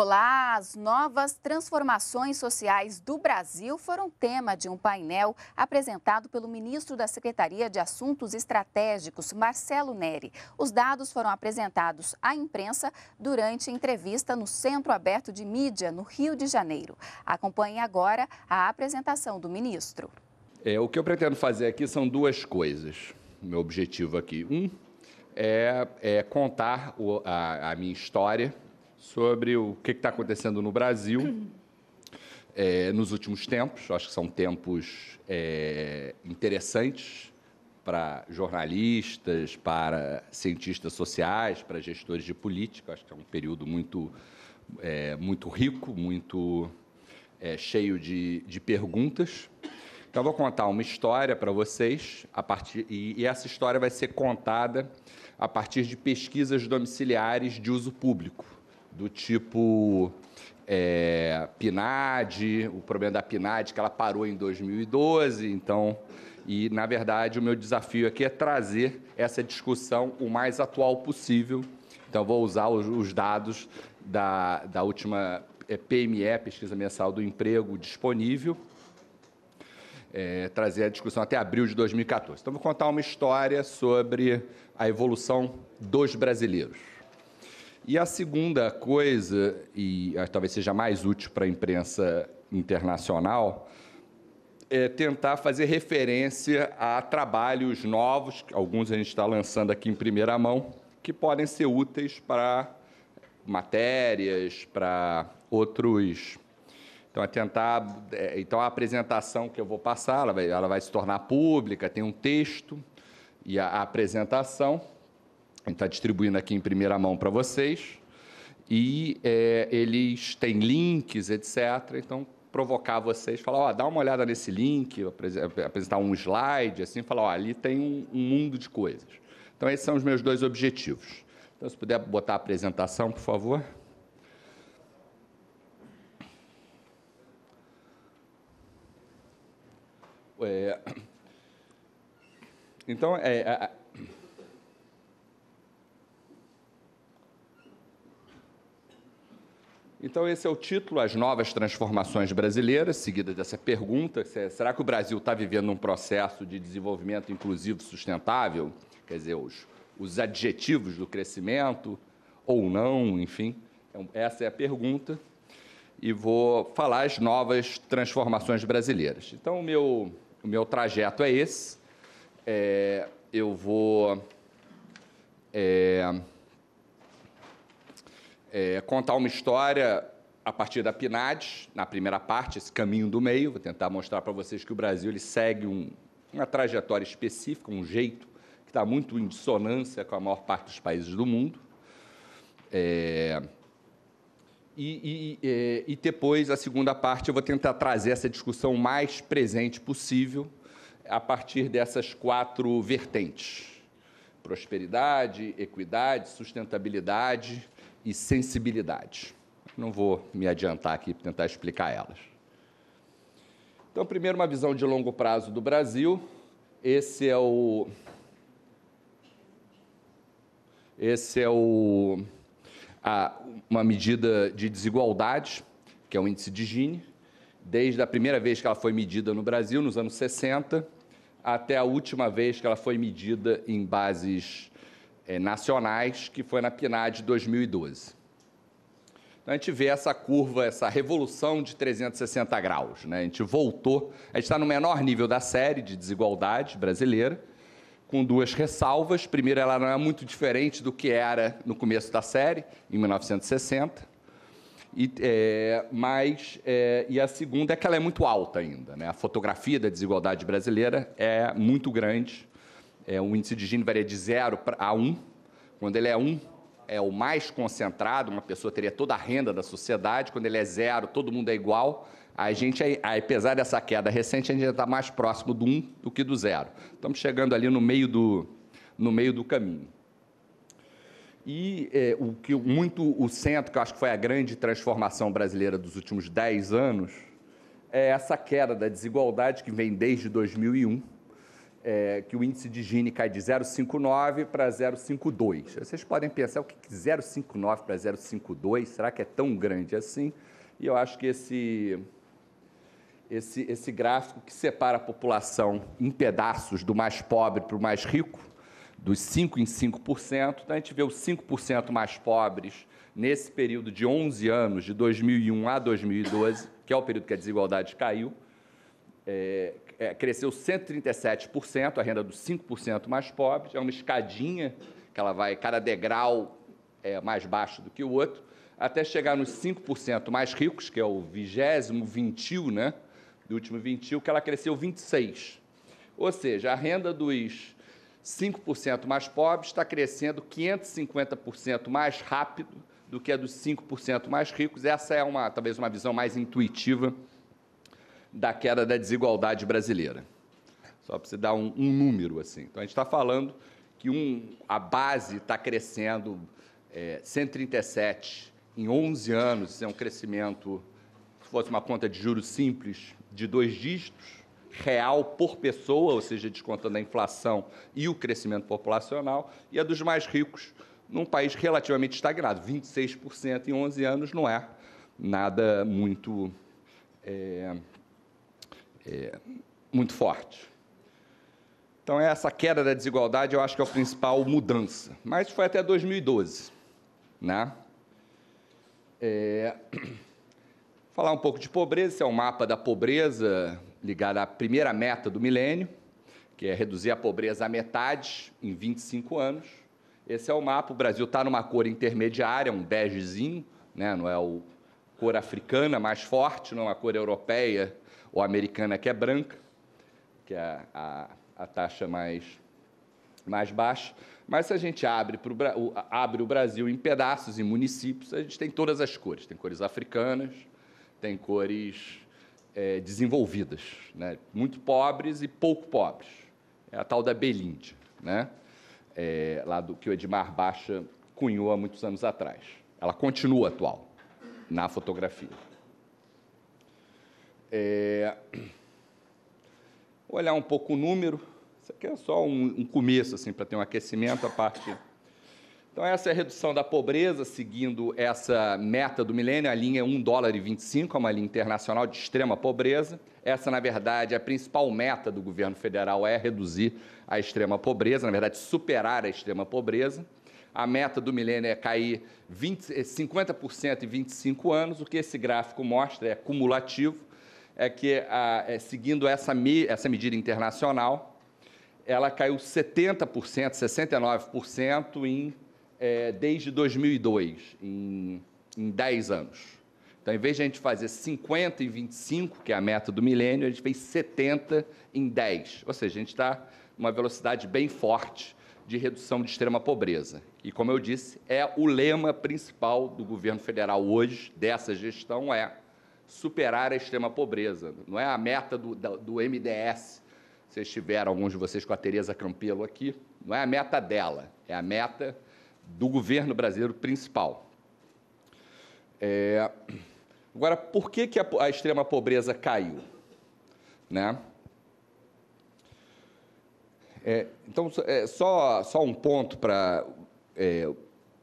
Olá, as novas transformações sociais do Brasil foram tema de um painel apresentado pelo ministro da Secretaria de Assuntos Estratégicos, Marcelo Neri. Os dados foram apresentados à imprensa durante entrevista no Centro Aberto de Mídia, no Rio de Janeiro. Acompanhe agora a apresentação do ministro. É, o que eu pretendo fazer aqui são duas coisas. Meu objetivo aqui, um, é, é contar o, a, a minha história sobre o que está acontecendo no Brasil é, nos últimos tempos. Acho que são tempos é, interessantes para jornalistas, para cientistas sociais, para gestores de política. Acho que é um período muito, é, muito rico, muito cheio de, de perguntas. Então, vou contar uma história para vocês, a partir, e, e, essa história vai ser contada a partir de pesquisas domiciliares de uso público do tipo é, PNAD, o problema da PNAD, que ela parou em 2012, então. E, na verdade, o meu desafio aqui é trazer essa discussão o mais atual possível. Então, vou usar os, dados da, da última é, PME, Pesquisa Mensal do Emprego, disponível, é, trazer a discussão até abril de 2014. Então, vou contar uma história sobre a evolução dos brasileiros. E a segunda coisa, e ah, talvez seja mais útil para a imprensa internacional, é tentar fazer referência a trabalhos novos, alguns a gente está lançando aqui em primeira mão, que podem ser úteis para matérias, para outros. Então, é tentar. É, então, a apresentação que eu vou passar, ela vai, ela vai se tornar pública, tem um texto e a, a apresentação gente está distribuindo aqui em primeira mão para vocês. E é, eles têm links, etc. Então, provocar vocês, falar, ó, dá uma olhada nesse link, apresentar um slide, assim, falar, ó, ali tem um, um mundo de coisas. Então, esses são os meus dois objetivos. Então, se puder botar a apresentação, por favor. É... Então, é, Então, esse é o título, As Novas Transformações Brasileiras, seguida dessa pergunta: é, será que o Brasil está vivendo um processo de desenvolvimento inclusivo sustentável? Quer dizer, os, os adjetivos do crescimento ou não, enfim. Então, essa é a pergunta. E vou falar as novas transformações brasileiras. Então, o meu, o meu trajeto é esse. É, eu vou. É, é, contar uma história a partir da PNAD, na primeira parte, esse caminho do meio. Vou tentar mostrar para vocês que o Brasil ele segue um, uma trajetória específica, um jeito que está muito em dissonância com a maior parte dos países do mundo. É, e, e, é, e, depois, a segunda parte, eu vou tentar trazer essa discussão mais presente possível a partir dessas quatro vertentes: prosperidade, equidade, sustentabilidade e sensibilidade. Não vou me adiantar aqui para tentar explicar elas. Então, primeiro, uma visão de longo prazo do Brasil. Esse é o. Esse é o. A, uma medida de desigualdade, que é o índice de Gini, desde a primeira vez que ela foi medida no Brasil, nos anos 60, até a última vez que ela foi medida em bases é, nacionais, que foi na PNAD de 2012. Então, a gente vê essa curva, essa revolução de 360 graus. Né? A gente voltou, a gente está no menor nível da série de desigualdade brasileira, com duas ressalvas. Primeiro, ela não é muito diferente do que era no começo da série, em 1960. E, é, mas, é, e a segunda é que ela é muito alta ainda. Né? A fotografia da desigualdade brasileira é muito grande é, o índice de Gini varia de 0 a 1. Um. Quando ele é 1, um, é o mais concentrado, uma pessoa teria toda a renda da sociedade. Quando ele é zero, todo mundo é igual. A gente, apesar dessa queda recente, a gente está mais próximo do 1 um do que do zero. Estamos chegando ali no meio do, no meio do caminho. E é, o que muito o centro, que eu acho que foi a grande transformação brasileira dos últimos 10 anos, é essa queda da desigualdade que vem desde 2001 é, que o índice de Gini cai de 0,59 para 0,52. Vocês podem pensar o que 0,59 para 0,52, será que é tão grande assim? E eu acho que esse, esse, esse gráfico que separa a população em pedaços do mais pobre para o mais rico, dos 5 em 5%, então a gente vê os 5% mais pobres nesse período de 11 anos, de 2001 a 2012, que é o período que a desigualdade caiu, é, é, cresceu 137%, a renda dos 5% mais pobres, é uma escadinha que ela vai, cada degrau é mais baixo do que o outro, até chegar nos 5% mais ricos, que é o vigésimo vintil, né? Do último vintil, que ela cresceu 26%. Ou seja, a renda dos 5% mais pobres está crescendo 550% mais rápido do que a dos 5% mais ricos. Essa é uma, talvez uma visão mais intuitiva da queda da desigualdade brasileira. Só para você dar um, um número assim. Então, a gente está falando que um, a base está crescendo é, 137 em 11 anos, isso é um crescimento, se fosse uma conta de juros simples, de dois dígitos, real por pessoa, ou seja, descontando a inflação e o crescimento populacional, e a é dos mais ricos, num país relativamente estagnado, 26% em 11 anos não é nada muito é, é, muito forte. Então, essa queda da desigualdade eu acho que é a principal mudança. Mas foi até 2012. Né? É... Falar um pouco de pobreza, esse é o um mapa da pobreza ligado à primeira meta do milênio, que é reduzir a pobreza à metade em 25 anos. Esse é o mapa, o Brasil está numa cor intermediária, um begezinho, né? não é a cor africana mais forte, não é a cor europeia ou americana, que é branca, que é a, a, a taxa mais, mais baixa. Mas se a gente abre, pro, abre o Brasil em pedaços, em municípios, a gente tem todas as cores. Tem cores africanas, tem cores é, desenvolvidas, né? muito pobres e pouco pobres. É a tal da Belíndia, né? É, lá do que o Edmar Baixa cunhou há muitos anos atrás. Ela continua atual na fotografia. É... Vou olhar um pouco o número. Isso aqui é só um, um começo, assim, para ter um aquecimento, a parte... Então, essa é a redução da pobreza, seguindo essa meta do milênio. A linha é 1 dólar e 25, é uma linha internacional de extrema pobreza. Essa, na verdade, é a principal meta do governo federal, é reduzir a extrema pobreza, na verdade, superar a extrema pobreza. A meta do milênio é cair 20, 50% em 25 anos. O que esse gráfico mostra é cumulativo é que, a, é, seguindo essa, me, essa medida internacional, ela caiu 70%, 69% em, é, desde 2002, em, em 10 anos. Então, em vez de a gente fazer 50 em 25, que é a meta do milênio, a gente fez 70 em 10. Ou seja, a gente está numa velocidade bem forte de redução de extrema pobreza. E, como eu disse, é o lema principal do governo federal hoje, dessa gestão, é superar a extrema pobreza. Não é a meta do, do MDS. Vocês tiveram, alguns de vocês, com a Tereza Campelo aqui. Não é a meta dela, é a meta do governo brasileiro principal. É... Agora, por que, que a, a extrema pobreza caiu? Né? É, então, é, só, só um ponto para. É,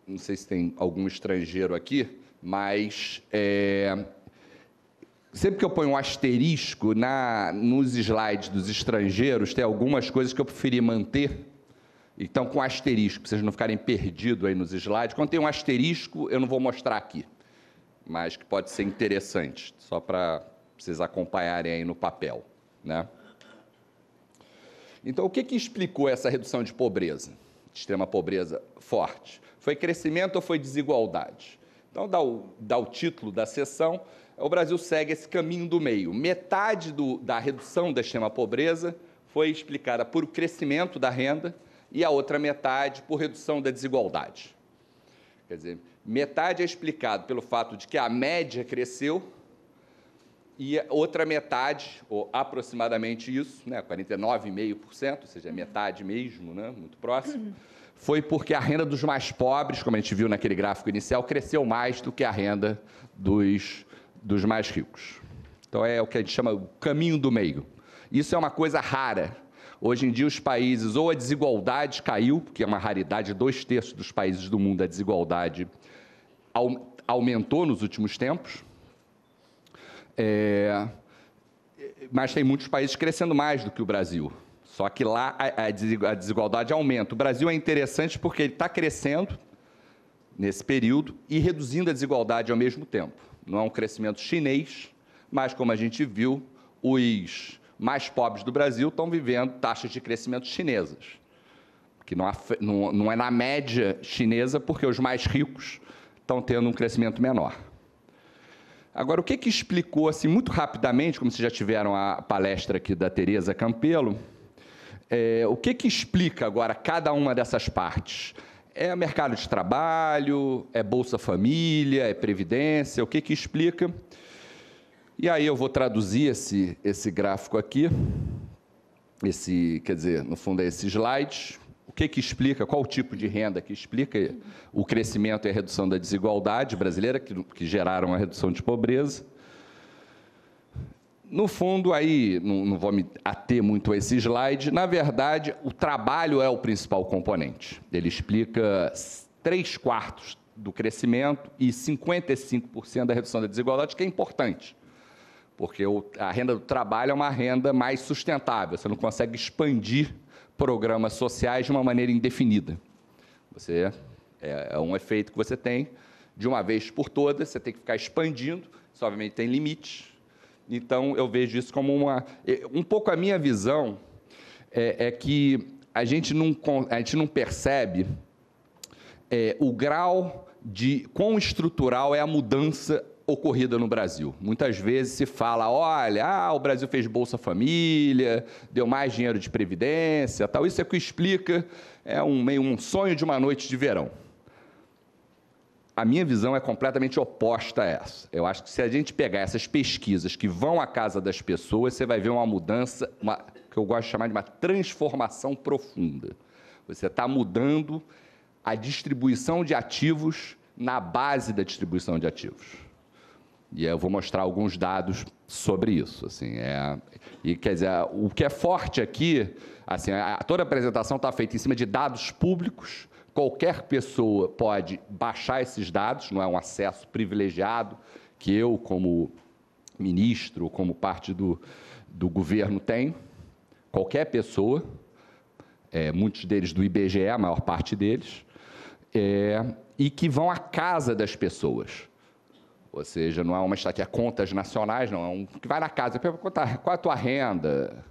não sei se tem algum estrangeiro aqui, mas é, sempre que eu ponho um asterisco na, nos slides dos estrangeiros, tem algumas coisas que eu preferi manter. Então, com asterisco, para vocês não ficarem perdidos aí nos slides. Quando tem um asterisco, eu não vou mostrar aqui, mas que pode ser interessante, só para vocês acompanharem aí no papel. Né? Então, o que, que explicou essa redução de pobreza, de extrema pobreza forte? Foi crescimento ou foi desigualdade? Então, dá o, dá o título da sessão. O Brasil segue esse caminho do meio. Metade do, da redução da extrema pobreza foi explicada por crescimento da renda e a outra metade por redução da desigualdade. Quer dizer, metade é explicado pelo fato de que a média cresceu e a outra metade, ou aproximadamente isso, né, 49,5%, ou seja, metade mesmo, né, muito próximo, foi porque a renda dos mais pobres, como a gente viu naquele gráfico inicial, cresceu mais do que a renda dos, dos mais ricos. Então é o que a gente chama o caminho do meio. Isso é uma coisa rara. Hoje em dia, os países, ou a desigualdade caiu, que é uma raridade, dois terços dos países do mundo a desigualdade aumentou nos últimos tempos. É, mas tem muitos países crescendo mais do que o Brasil. Só que lá a, desigualdade aumenta. O Brasil é interessante porque ele está crescendo nesse período e reduzindo a desigualdade ao mesmo tempo. Não é um crescimento chinês, mas como a gente viu, os mais pobres do Brasil estão vivendo taxas de crescimento chinesas, que não, não é na média chinesa, porque os mais ricos estão tendo um crescimento menor. Agora, o que, que explicou, assim, muito rapidamente, como vocês já tiveram a palestra aqui da Tereza Campelo, é, o que, que explica agora cada uma dessas partes? É mercado de trabalho? É Bolsa Família? É Previdência? O que, que explica? E aí eu vou traduzir esse, esse gráfico aqui, esse, quer dizer, no fundo é esse slide. O que, que explica, qual o tipo de renda que explica o crescimento e a redução da desigualdade brasileira, que, que geraram a redução de pobreza. No fundo, aí, não, não, vou me ater muito a esse slide, na verdade, o trabalho é o principal componente. Ele explica três quartos do crescimento e 55% da redução da desigualdade, que é importante, porque o, a renda do trabalho é uma renda mais sustentável, você não consegue expandir programas sociais de uma maneira indefinida. Você, é, é um efeito que você tem de uma vez por todas, você tem que ficar expandindo, isso obviamente tem limites, então, eu vejo isso como uma. É, um pouco a minha visão é, é que a gente não, a gente não percebe é, o grau de quão estrutural é a mudança ocorrida no Brasil. Muitas vezes se fala, olha, ah, o Brasil fez Bolsa Família, deu mais dinheiro de previdência, tal. Isso é o que explica é um meio um sonho de uma noite de verão a minha visão é completamente oposta a essa. Eu acho que se a gente pegar essas pesquisas que vão à casa das pessoas, você vai ver uma mudança, uma, que eu gosto de chamar de uma transformação profunda. Você está mudando a distribuição de ativos na base da distribuição de ativos. E eu vou mostrar alguns dados sobre isso. Assim, é, e quer dizer, o que é forte aqui, assim, a, toda a apresentação está feita em cima de dados públicos Qualquer pessoa pode baixar esses dados, não é um acesso privilegiado que eu, como ministro, como parte do, do governo, tenho. Qualquer pessoa, é, muitos deles do IBGE, a maior parte deles, é, e que vão à casa das pessoas. Ou seja, não é uma estatística, é contas nacionais, não, é um que vai na casa, pergunta ah, qual é a tua renda,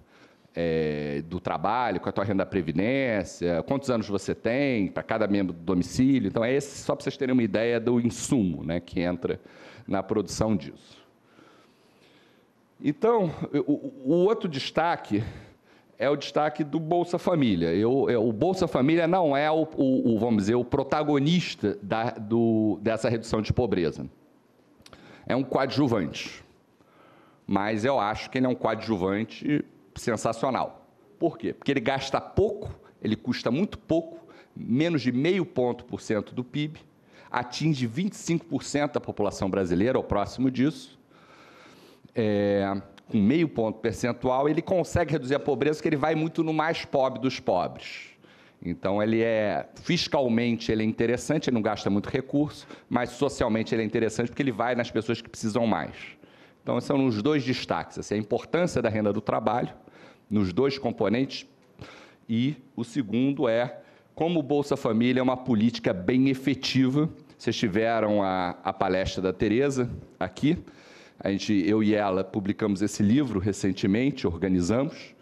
é, do trabalho, qual é a tua renda da previdência, quantos anos você tem para cada membro do domicílio. Então, é esse, só para vocês terem uma ideia do insumo né, que entra na produção disso. Então, o, o outro destaque é o destaque do Bolsa Família. Eu, eu, é, o Bolsa Família não é o, o, o vamos dizer, o protagonista da, do, dessa redução de pobreza. É um coadjuvante. Mas eu acho que ele é um coadjuvante sensacional. Por quê? Porque ele gasta pouco, ele custa muito pouco, menos de meio ponto por cento do PIB, atinge 25% da população brasileira, ou próximo disso. É, com meio ponto percentual, ele consegue reduzir a pobreza, porque ele vai muito no mais pobre dos pobres. Então, ele é fiscalmente ele é interessante, ele não gasta muito recurso, mas socialmente ele é interessante porque ele vai nas pessoas que precisam mais. Então, esses são os dois destaques: assim, a importância da renda do trabalho nos dois componentes. E o segundo é como o Bolsa Família é uma política bem efetiva. Vocês tiveram a, a palestra da Tereza aqui. A gente, eu e ela publicamos esse livro recentemente, organizamos.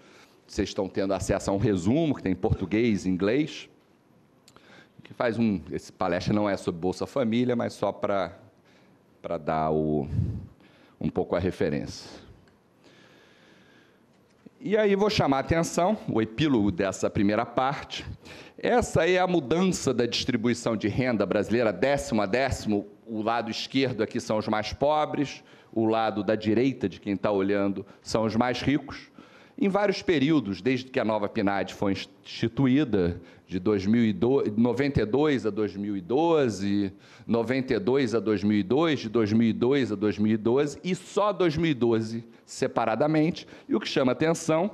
Vocês estão tendo acesso a um resumo que tem em português e inglês. Que faz um. Esse palestra não é sobre Bolsa Família, mas só para dar o, um pouco a referência. E aí vou chamar a atenção, o epílogo dessa primeira parte. Essa é a mudança da distribuição de renda brasileira, décimo a décimo. O lado esquerdo aqui são os mais pobres, o lado da direita, de quem está olhando, são os mais ricos. Em vários períodos, desde que a nova PNAD foi instituída, de 2002, 92 a 2012, 92 a 2002, de 2002 a 2012 e só 2012 separadamente. E o que chama atenção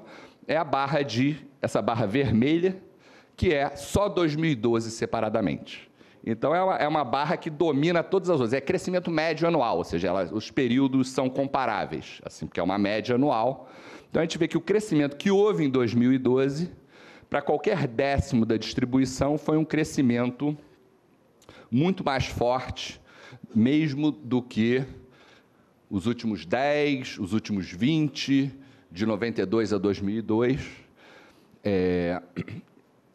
é a barra de essa barra vermelha, que é só 2012 separadamente. Então, é uma, é uma barra que domina todas as outras. É crescimento médio anual, ou seja, ela, os períodos são comparáveis, assim, porque é uma média anual. Então, a gente vê que o crescimento que houve em 2012 para qualquer décimo da distribuição foi um crescimento muito mais forte, mesmo do que os últimos 10, os últimos 20, de 92 a 2002. É...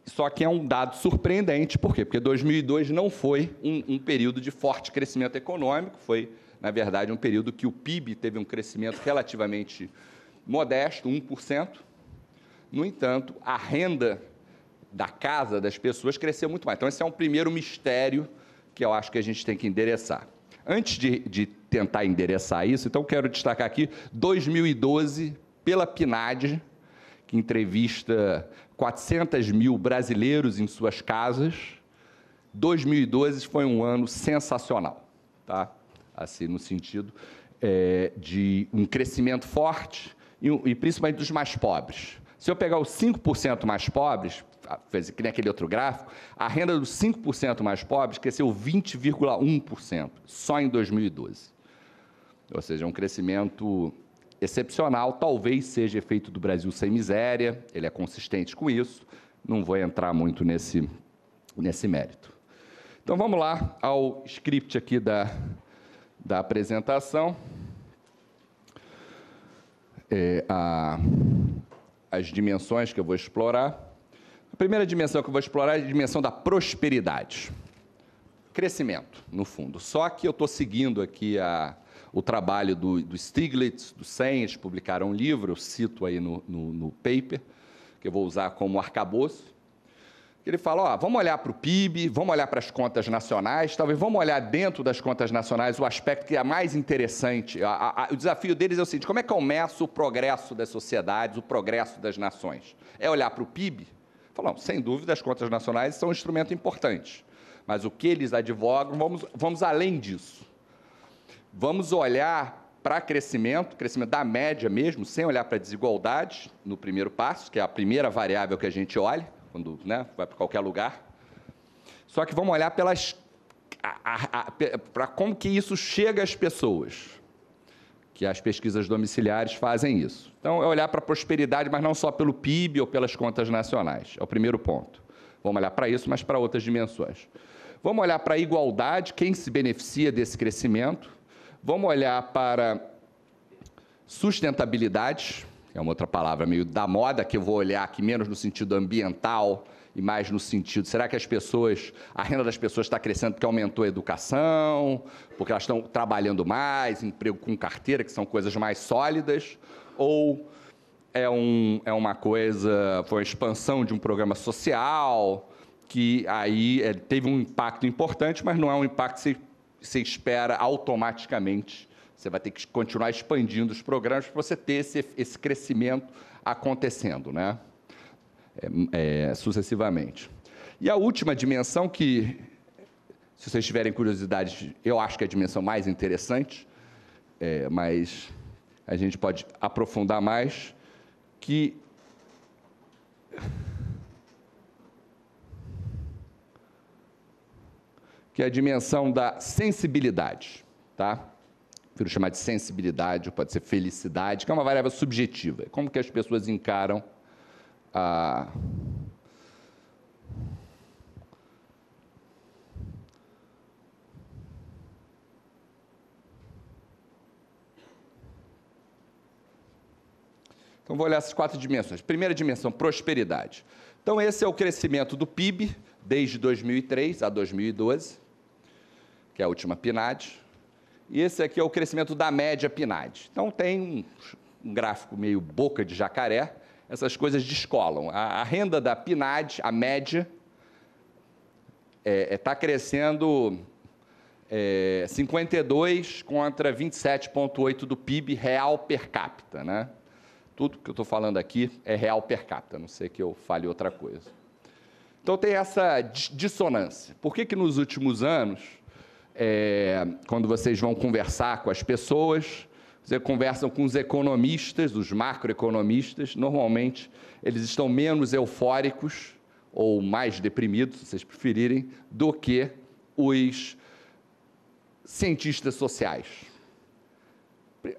Só que é um dado surpreendente, por quê? Porque 2002 não foi um, um período de forte crescimento econômico, foi, na verdade, um período que o PIB teve um crescimento relativamente modesto, 1%, no entanto, a renda da casa das pessoas cresceu muito mais. Então, esse é um primeiro mistério que eu acho que a gente tem que endereçar. Antes de, de tentar endereçar isso, então quero destacar aqui 2012 pela PNAD, que entrevista 400 mil brasileiros em suas casas. 2012 foi um ano sensacional, tá? Assim no sentido é, de um crescimento forte e, e principalmente dos mais pobres. Se eu pegar os 5% mais pobres, fez que nem aquele outro gráfico, a renda dos 5% mais pobres cresceu 20,1% só em 2012. Ou seja, é um crescimento excepcional, talvez seja efeito do Brasil sem miséria, ele é consistente com isso, não vou entrar muito nesse, nesse mérito. Então vamos lá ao script aqui da, da apresentação. É, a as dimensões que eu vou explorar. A primeira dimensão que eu vou explorar é a dimensão da prosperidade. Crescimento, no fundo. Só que eu estou seguindo aqui a, o trabalho do, do Stiglitz, do Sen, eles publicaram um livro, eu cito aí no, no, no paper, que eu vou usar como arcabouço. Ele fala: ó, vamos olhar para o PIB, vamos olhar para as contas nacionais, talvez vamos olhar dentro das contas nacionais o aspecto que é mais interessante. A, a, a, o desafio deles é o seguinte: como é que eu o progresso das sociedades, o progresso das nações? É olhar para o PIB? Falam, sem dúvida, as contas nacionais são um instrumento importante. Mas o que eles advogam, vamos, vamos além disso. Vamos olhar para crescimento, crescimento da média mesmo, sem olhar para desigualdade, no primeiro passo, que é a primeira variável que a gente olha quando né, vai para qualquer lugar. Só que vamos olhar pelas para como que isso chega às pessoas, que as pesquisas domiciliares fazem isso. Então, é olhar para a prosperidade, mas não só pelo PIB ou pelas contas nacionais. É o primeiro ponto. Vamos olhar para isso, mas para outras dimensões. Vamos olhar para a igualdade, quem se beneficia desse crescimento. Vamos olhar para sustentabilidade, é uma outra palavra meio da moda, que eu vou olhar aqui menos no sentido ambiental e mais no sentido, será que as pessoas, a renda das pessoas está crescendo porque aumentou a educação, porque elas estão trabalhando mais, emprego com carteira, que são coisas mais sólidas, ou é, um, é uma coisa, foi a expansão de um programa social, que aí é, teve um impacto importante, mas não é um impacto que se, se espera automaticamente você vai ter que continuar expandindo os programas para você ter esse, esse crescimento acontecendo, né? É, é, sucessivamente. E a última dimensão que, se vocês tiverem curiosidade, eu acho que é a dimensão mais interessante, é, mas a gente pode aprofundar mais, que que é a dimensão da sensibilidade, tá? prefiro chamar de sensibilidade, pode ser felicidade, que é uma variável subjetiva. Como que as pessoas encaram a Então, vou olhar essas quatro dimensões. Primeira dimensão, prosperidade. Então, esse é o crescimento do PIB desde 2003 a 2012, que é a última PNAD. E esse aqui é o crescimento da média PNAD. Então, tem um, gráfico meio boca de jacaré, essas coisas descolam. A, a renda da PNAD, a média, está é, é, tá crescendo é, 52 contra 27,8 do PIB real per capita. Né? Tudo que eu estou falando aqui é real per capita, não sei que eu fale outra coisa. Então tem essa dissonância. Por que, que nos últimos anos é, quando vocês vão conversar com as pessoas, vocês conversam com os economistas, os macroeconomistas, normalmente eles estão menos eufóricos ou mais deprimidos, se vocês preferirem, do que os cientistas sociais.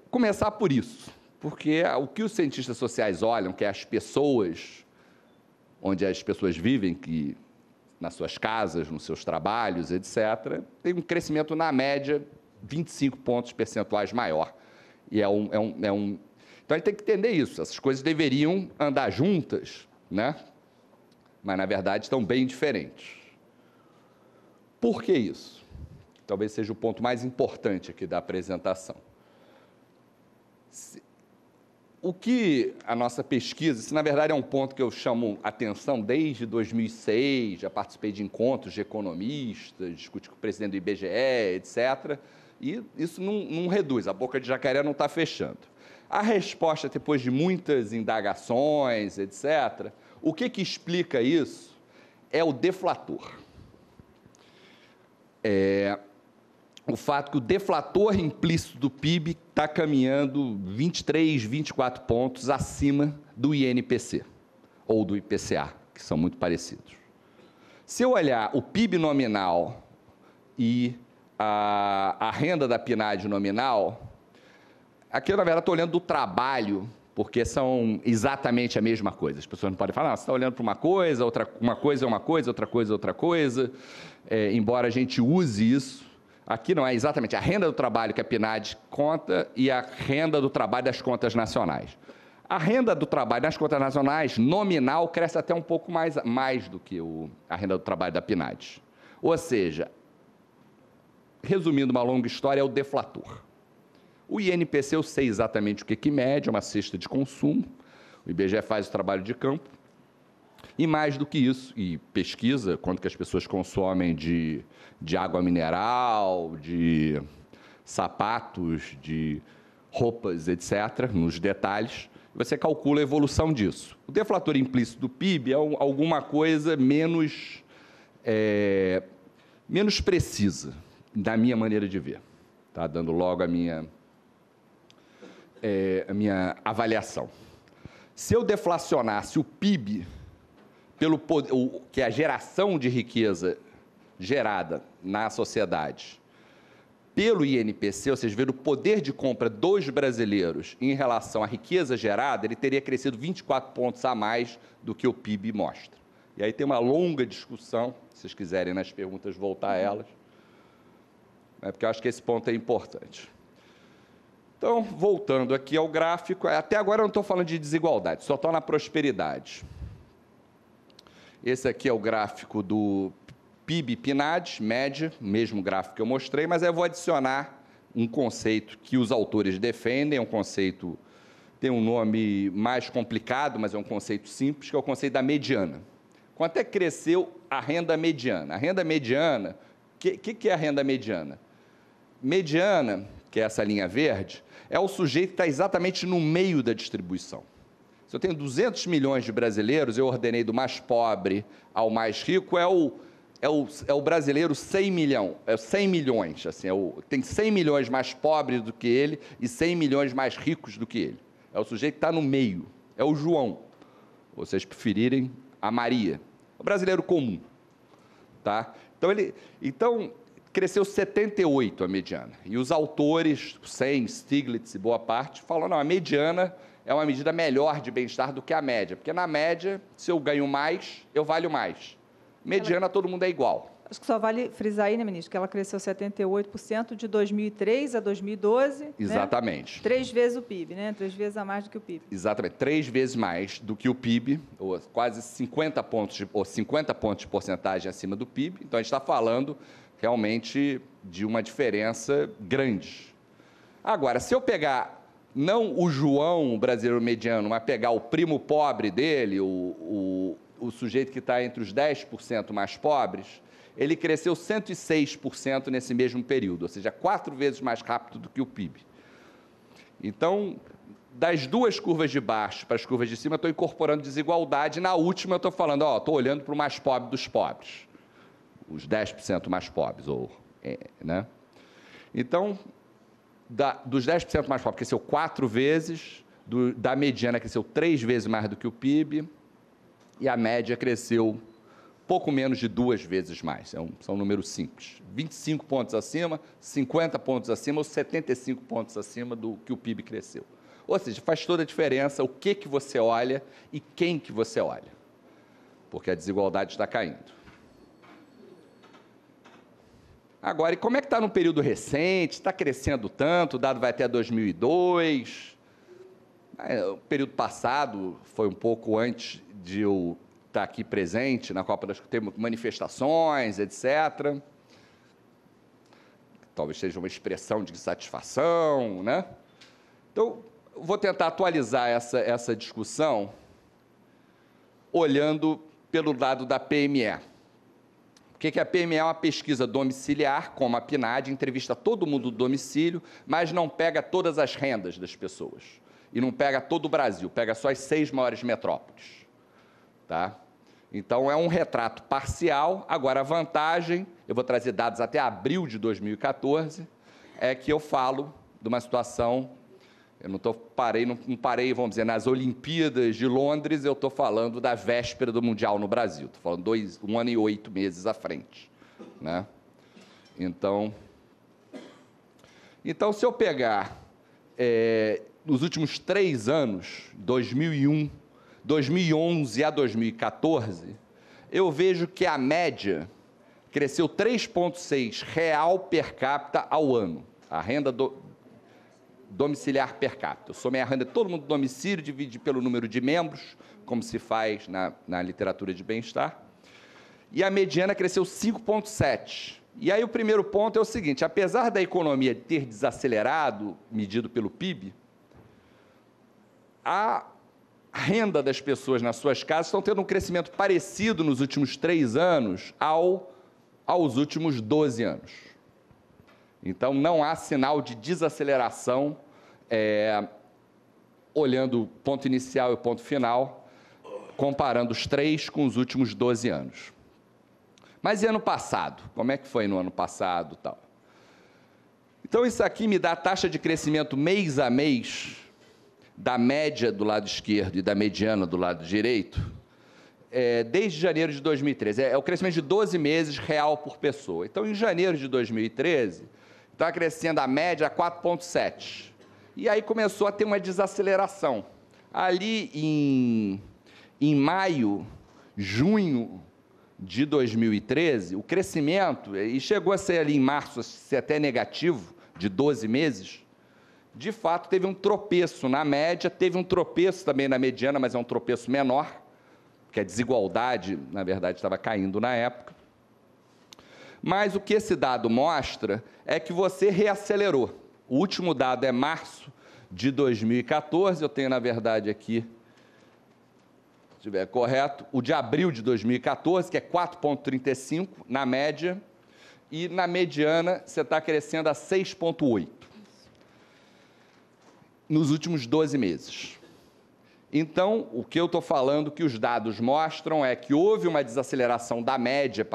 Começar por isso, porque o que os cientistas sociais olham, que é as pessoas, onde as pessoas vivem, que nas suas casas, nos seus trabalhos, etc., tem um crescimento, na média, 25 pontos percentuais maior. E é um, é um, é um... Então, a gente tem que entender isso. Essas coisas deveriam andar juntas, né? mas, na verdade, estão bem diferentes. Por que isso? Talvez seja o ponto mais importante aqui da apresentação o que a nossa pesquisa, isso na verdade é um ponto que eu chamo atenção desde 2006, já participei de encontros de economistas, discuti com o presidente do IBGE, etc. E isso não, não reduz, a boca de jacaré não está fechando. A resposta, depois de muitas indagações, etc., o que, que explica isso é o deflator. É, o fato que o deflator implícito do PIB está caminhando 23, 24 pontos acima do INPC ou do IPCA, que são muito parecidos. Se eu olhar o PIB nominal e a, a renda da PNAD nominal, aqui eu, na verdade, estou olhando do trabalho, porque são exatamente a mesma coisa. As pessoas não podem falar, ah, você está olhando para uma coisa, outra, uma coisa é uma coisa, outra coisa é outra coisa, é, embora a gente use isso Aqui não é exatamente a renda do trabalho que a PNAD conta e a renda do trabalho das contas nacionais. A renda do trabalho nas contas nacionais, nominal, cresce até um pouco mais, mais do que o, a renda do trabalho da PNAD. Ou seja, resumindo uma longa história, é o deflator. O INPC, eu sei exatamente o que, que mede, é uma cesta de consumo. O IBGE faz o trabalho de campo. E mais do que isso, e pesquisa, quanto que as pessoas consomem de, de água mineral, de sapatos, de roupas, etc., nos detalhes, você calcula a evolução disso. O deflator implícito do PIB é alguma coisa menos, é, menos precisa, da minha maneira de ver. Tá? Dando logo a minha, é, a minha avaliação. Se eu deflacionasse o PIB pelo poder, o, que é a geração de riqueza gerada na sociedade pelo INPC, ou seja, ver o poder de compra dos brasileiros em relação à riqueza gerada, ele teria crescido 24 pontos a mais do que o PIB mostra. E aí tem uma longa discussão, se vocês quiserem nas perguntas voltar a elas, né, porque eu acho que esse ponto é importante. Então, voltando aqui ao gráfico, é, até agora eu não estou falando de desigualdade, só estou na prosperidade. Esse aqui é o gráfico do PIB PNAD, média, mesmo gráfico que eu mostrei, mas eu vou adicionar um conceito que os autores defendem, é um conceito tem um nome mais complicado, mas é um conceito simples, que é o conceito da mediana. Quanto é que cresceu a renda mediana? A renda mediana, o que, que, que é a renda mediana? Mediana, que é essa linha verde, é o sujeito que está exatamente no meio da distribuição. Se eu tenho 200 milhões de brasileiros, eu ordenei do mais pobre ao mais rico, é o, é o, é o brasileiro 100 milhão, é 100 milhões, assim, é o, tem 100 milhões mais pobres do que ele e 100 milhões mais ricos do que ele. É o sujeito que está no meio, é o João. Vocês preferirem a Maria, o brasileiro comum, tá? Então ele, então cresceu 78 a mediana. E os autores, 100, Stiglitz e boa parte, falam, não, a mediana é uma medida melhor de bem-estar do que a média, porque na média, se eu ganho mais, eu valho mais. Mediana, todo mundo é igual. Acho que só vale frisar aí, né, ministro, que ela cresceu 78% de 2003 a 2012. Né? Exatamente. Né? Três vezes o PIB, né? Três vezes a mais do que o PIB. Exatamente. Três vezes mais do que o PIB, ou quase 50 pontos, de, ou 50 pontos de porcentagem acima do PIB. Então, a gente está falando realmente de uma diferença grande. Agora, se eu pegar não o João brasileiro mediano, mas pegar o primo pobre dele, o, o, o sujeito que está entre os 10% mais pobres, ele cresceu 106% nesse mesmo período, ou seja, quatro vezes mais rápido do que o PIB. Então, das duas curvas de baixo para as curvas de cima, estou incorporando desigualdade. Na última, estou falando, ó, estou olhando para o mais pobre dos pobres, os 10% mais pobres, ou, é, né? Então, da, dos 10% mais pobres cresceu quatro vezes, do, da mediana cresceu três vezes mais do que o PIB, e a média cresceu pouco menos de duas vezes mais. É um, são números simples. 25 pontos acima, 50 pontos acima ou 75 pontos acima do que o PIB cresceu. Ou seja, faz toda a diferença o que, que você olha e quem que você olha, porque a desigualdade está caindo. Agora, e como é que está no período recente? Está crescendo tanto, o dado vai até 2002. É, o período passado foi um pouco antes de eu estar tá aqui presente na Copa das teve manifestações, etc. Talvez seja uma expressão de insatisfação, né? Então, vou tentar atualizar essa, essa discussão olhando pelo lado da PME que, que a PME é uma pesquisa domiciliar, como a PNAD, entrevista todo mundo do domicílio, mas não pega todas as rendas das pessoas. E não pega todo o Brasil, pega só as seis maiores metrópoles. Tá? Então, é um retrato parcial. Agora, a vantagem, eu vou trazer dados até abril de 2014, é que eu falo de uma situação eu não, tô, parei, não, não parei, vamos dizer, nas Olimpíadas de Londres, eu estou falando da véspera do Mundial no Brasil. Estou falando dois, um ano e oito meses à frente. Né? Então, então, se eu pegar é, nos últimos três anos, 2001, 2011 a 2014, eu vejo que a média cresceu 3,6 real per capita ao ano. A renda do, domiciliar per capita. Eu sou a renda de todo mundo do domicílio, divide pelo número de membros, como se faz na, na literatura de bem-estar. E a mediana cresceu 5,7%. E aí o primeiro ponto é o seguinte: apesar da economia ter desacelerado, medido pelo PIB, a renda das pessoas nas suas casas estão tendo um crescimento parecido nos últimos três anos ao, aos últimos 12 anos. Então, não há sinal de desaceleração é, olhando o ponto inicial e o ponto final, comparando os três com os últimos 12 anos. Mas e ano passado? Como é que foi no ano passado? tal? Então, isso aqui me dá a taxa de crescimento mês a mês da média do lado esquerdo e da mediana do lado direito, é, desde janeiro de 2013. É, é o crescimento de 12 meses real por pessoa. Então, em janeiro de 2013, está crescendo a média 4,7. E aí começou a ter uma desaceleração. Ali em, em maio, junho de 2013, o crescimento, eh, e chegou a ser ali em março, ser até negativo, de 12 meses, de fato teve um tropeço na média, teve um tropeço também na mediana, mas é um tropeço menor, porque a desigualdade, na verdade, estava caindo na época. Mas o que esse dado mostra é que você reacelerou. O último dado é março de 2014, eu tenho, na verdade, aqui, se estiver correto, o de abril de 2014, que é 4,35 na média, e na mediana você está crescendo a 6,8 nos últimos 12 meses. Então, o que eu estou falando, que os dados mostram, é que houve uma desaceleração da média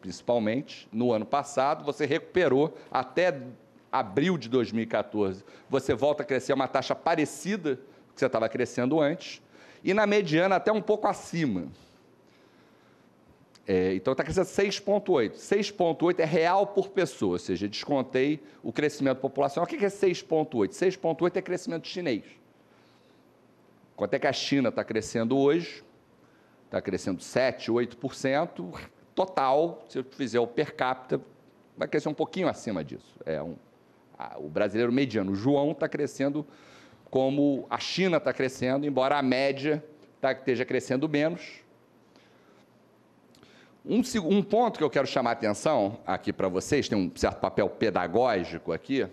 principalmente, no ano passado, você recuperou até abril de 2014. Você volta a crescer uma taxa parecida que você estava crescendo antes, e na mediana até um pouco acima. É, então está crescendo 6,8. 6,8 é real por pessoa, ou seja, descontei o crescimento populacional. O que é 6,8? 6,8 é crescimento chinês. Quanto é que a China está crescendo hoje? Está crescendo 7, 8% total, se eu fizer o per capita, vai crescer um pouquinho acima disso. É um, a, o brasileiro mediano. O João está crescendo como a China está crescendo, embora a média tá, esteja crescendo menos. Um, um ponto que eu quero chamar a atenção aqui para vocês, tem um certo papel pedagógico aqui.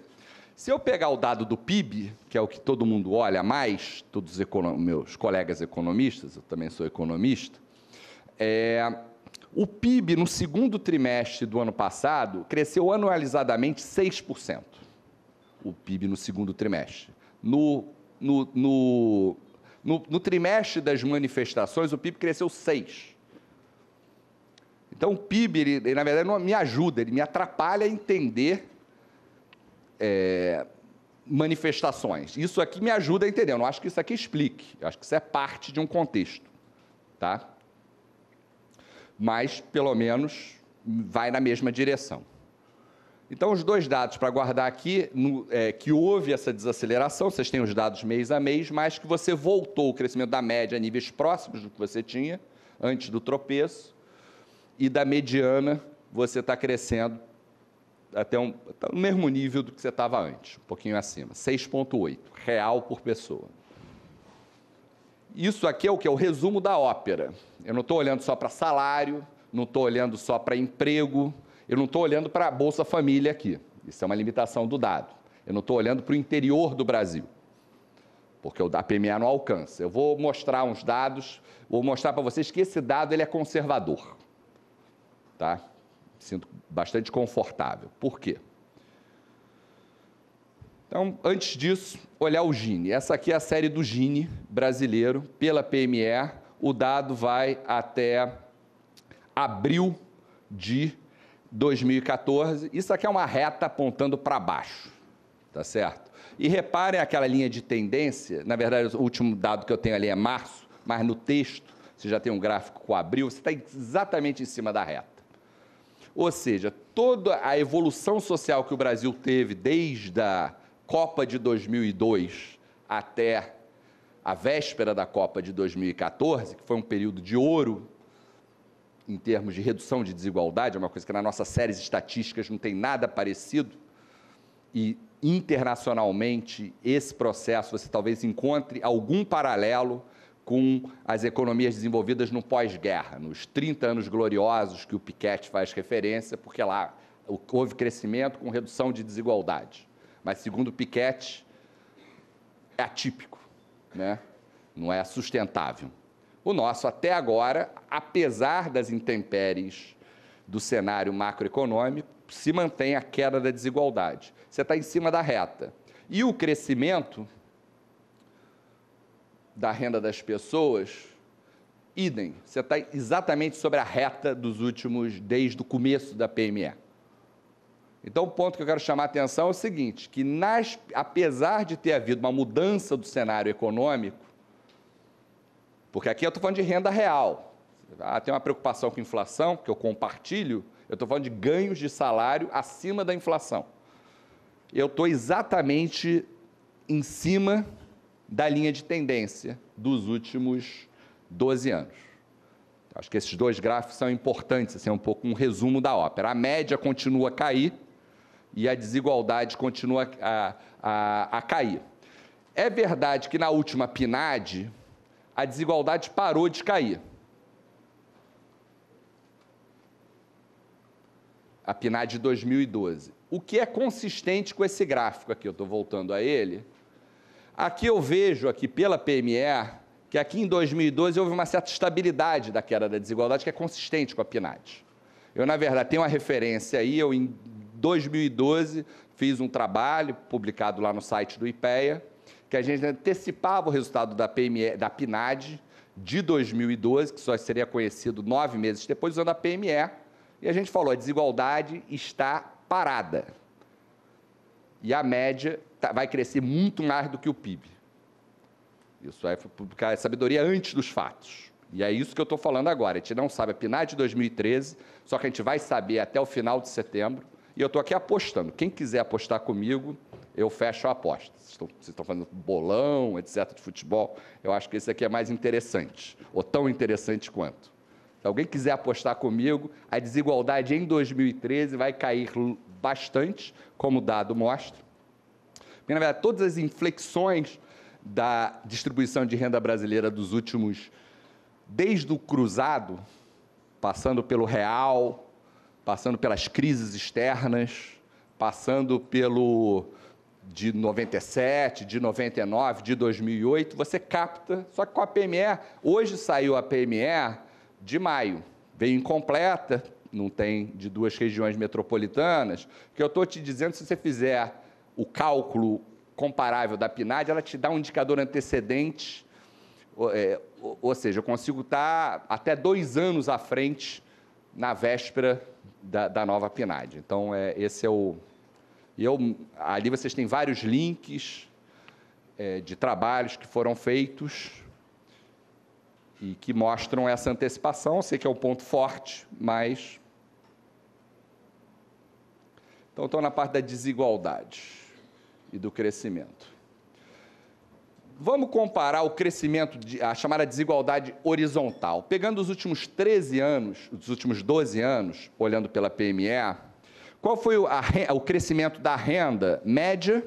Se eu pegar o dado do PIB, que é o que todo mundo olha mais, todos os meus colegas economistas, eu também sou economista, é, o PIB no segundo trimestre do ano passado cresceu anualizadamente 6%. O PIB no segundo trimestre. No, no, no, no, no trimestre das manifestações, o PIB cresceu 6%. Então, o PIB, ele, ele, na verdade, não me ajuda, ele me atrapalha a entender é, manifestações. Isso aqui me ajuda a entender, eu não acho que isso aqui explique, eu acho que isso é parte de um contexto. Tá? mas pelo menos vai na mesma direção. Então, os dois dados para guardar aqui, no, é, que houve essa desaceleração, vocês têm os dados mês a mês, mas que você voltou o crescimento da média a níveis próximos do que você tinha antes do tropeço, e da mediana você está crescendo até um, tá no mesmo nível do que você estava antes, um pouquinho acima, 6,8 real por pessoa isso aqui é o que? É o resumo da ópera. Eu não estou olhando só para salário, não estou olhando só para emprego, eu não estou olhando para a Bolsa Família aqui. Isso é uma limitação do dado. Eu não estou olhando para o interior do Brasil, porque o da PMA não alcança. Eu vou mostrar uns dados, vou mostrar para vocês que esse dado ele é conservador. Tá? Sinto bastante confortável. Por quê? Então, antes disso, olhar o Gini. Essa aqui é a série do Gini brasileiro, pela PME. O dado vai até abril de 2014. Isso aqui é uma reta apontando para baixo, tá certo? E reparem aquela linha de tendência. Na verdade, o último dado que eu tenho ali é março, mas no texto você já tem um gráfico com abril, você está exatamente em cima da reta. Ou seja, toda a evolução social que o Brasil teve desde a Copa de 2002 até a véspera da Copa de 2014, que foi um período de ouro em termos de redução de desigualdade, é uma coisa que na nossa séries estatísticas não tem nada parecido, e internacionalmente esse processo você talvez encontre algum paralelo com as economias desenvolvidas no pós-guerra, nos 30 anos gloriosos que o Piketty faz referência, porque lá houve crescimento com redução de desigualdade mas segundo Piquet, é atípico, né? não é sustentável. O nosso, até agora, apesar das intempéries do cenário macroeconômico, se mantém a queda da desigualdade. Você está em cima da reta. E o crescimento da renda das pessoas, idem, você está exatamente sobre a reta dos últimos, desde o começo da PME. Então, o ponto que eu quero chamar a atenção é o seguinte: que nas, apesar de ter havido uma mudança do cenário econômico, porque aqui eu estou falando de renda real, ah, tem uma preocupação com inflação, que eu compartilho, eu estou falando de ganhos de salário acima da inflação. Eu estou exatamente em cima da linha de tendência dos últimos 12 anos. Acho que esses dois gráficos são importantes, assim, é um pouco um resumo da ópera. A média continua a cair, e a desigualdade continua a, a, a cair. É verdade que na última PNAD, a desigualdade parou de cair. A PNAD de 2012. O que é consistente com esse gráfico aqui, eu estou voltando a ele. Aqui eu vejo, aqui pela PME, que aqui em 2012 houve uma certa estabilidade da queda da desigualdade, que é consistente com a PNAD. Eu, na verdade, tenho uma referência aí, eu em 2012, fiz um trabalho publicado lá no site do IPEA, que a gente antecipava o resultado da, PME, da PNAD de 2012, que só seria conhecido nove meses depois, usando a PME, e a gente falou, a desigualdade está parada. E a média tá, vai crescer muito mais do que o PIB. Isso é publicar sabedoria antes dos fatos. E é isso que eu estou falando agora. A gente não sabe a PNAD de 2013, só que a gente vai saber até o final de setembro e eu estou aqui apostando. Quem quiser apostar comigo, eu fecho a aposta. Vocês estão, falando fazendo bolão, etc., de futebol. Eu acho que esse aqui é mais interessante, ou tão interessante quanto. Se alguém quiser apostar comigo, a desigualdade em 2013 vai cair bastante, como o dado mostra. Porque, na verdade, todas as inflexões da distribuição de renda brasileira dos últimos, desde o cruzado, passando pelo real, passando pelas crises externas, passando pelo de 97, de 99, de 2008, você capta. Só que com a PME, hoje saiu a PME de maio, veio incompleta, não tem de duas regiões metropolitanas, que eu estou te dizendo, se você fizer o cálculo comparável da PNAD, ela te dá um indicador antecedente, é, ou, seja, eu consigo estar tá até dois anos à frente na véspera da, da nova PNAD. Então, é, esse é o. E eu, ali vocês têm vários links é, de trabalhos que foram feitos e que mostram essa antecipação. Eu sei que é um ponto forte, mas. Então, estou na parte da desigualdade e do crescimento. Vamos comparar o crescimento, de, a chamada desigualdade horizontal. Pegando os últimos 13 anos, os últimos 12 anos, olhando pela PME, qual foi o, a, o crescimento da renda média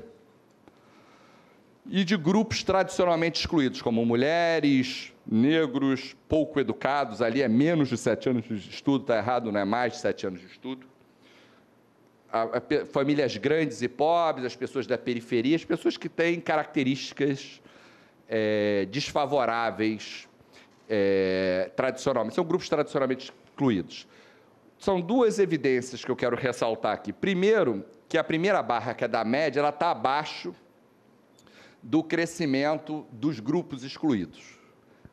e de grupos tradicionalmente excluídos, como mulheres, negros, pouco educados, ali é menos de 7 anos de estudo, está errado, não é mais de 7 anos de estudo. A, a, famílias grandes e pobres, as pessoas da periferia, as pessoas que têm características é, desfavoráveis é, tradicionalmente, são grupos tradicionalmente excluídos. São duas evidências que eu quero ressaltar aqui. Primeiro, que a primeira barra, que é da média, ela está abaixo do crescimento dos grupos excluídos.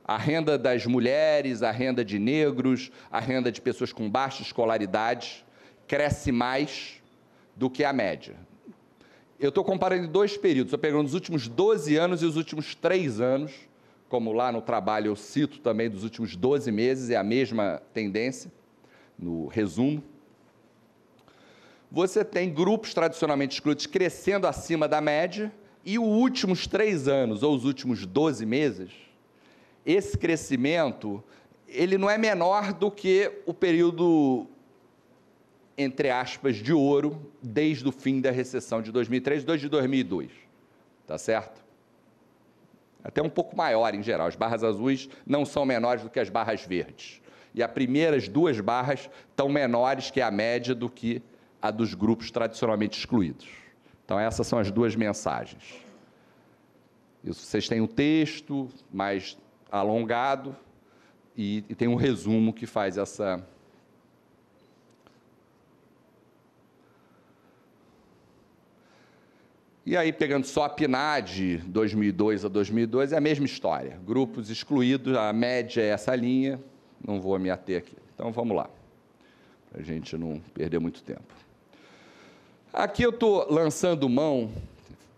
A renda das mulheres, a renda de negros, a renda de pessoas com baixa escolaridade cresce mais do que a média. Eu estou comparando dois períodos, estou pegando os últimos 12 anos e os últimos 3 anos, como lá no trabalho eu cito também dos últimos 12 meses, é a mesma tendência, no resumo. Você tem grupos tradicionalmente excluídos crescendo acima da média, e os últimos 3 anos, ou os últimos 12 meses, esse crescimento, ele não é menor do que o período entre aspas, de ouro desde o fim da recessão de 2003, 2 de 2002. Tá certo? Até um pouco maior em geral. As barras azuis não são menores do que as barras verdes. E as primeiras duas barras estão menores que a média do que a dos grupos tradicionalmente excluídos. Então, essas são as duas mensagens. Isso, vocês têm o um texto mais alongado e, e tem um resumo que faz essa, E aí, pegando só a PNAD 2002 a 2002, é a mesma história. Grupos excluídos, a média é essa linha, não vou me ater aqui. Então, vamos lá, para a gente não perder muito tempo. Aqui eu estou lançando mão,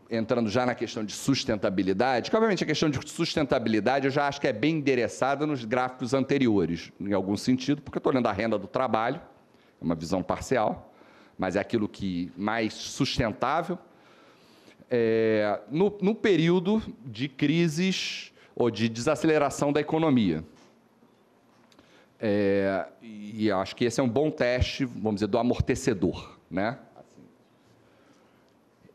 entrando já na questão de sustentabilidade, que obviamente a questão de sustentabilidade eu já acho que é bem endereçada nos gráficos anteriores, em algum sentido, porque eu estou olhando a renda do trabalho, é uma visão parcial, mas é aquilo que mais sustentável, é, no, no período de crises ou de desaceleração da economia. É, e acho que esse é um bom teste, vamos dizer, do amortecedor. Né?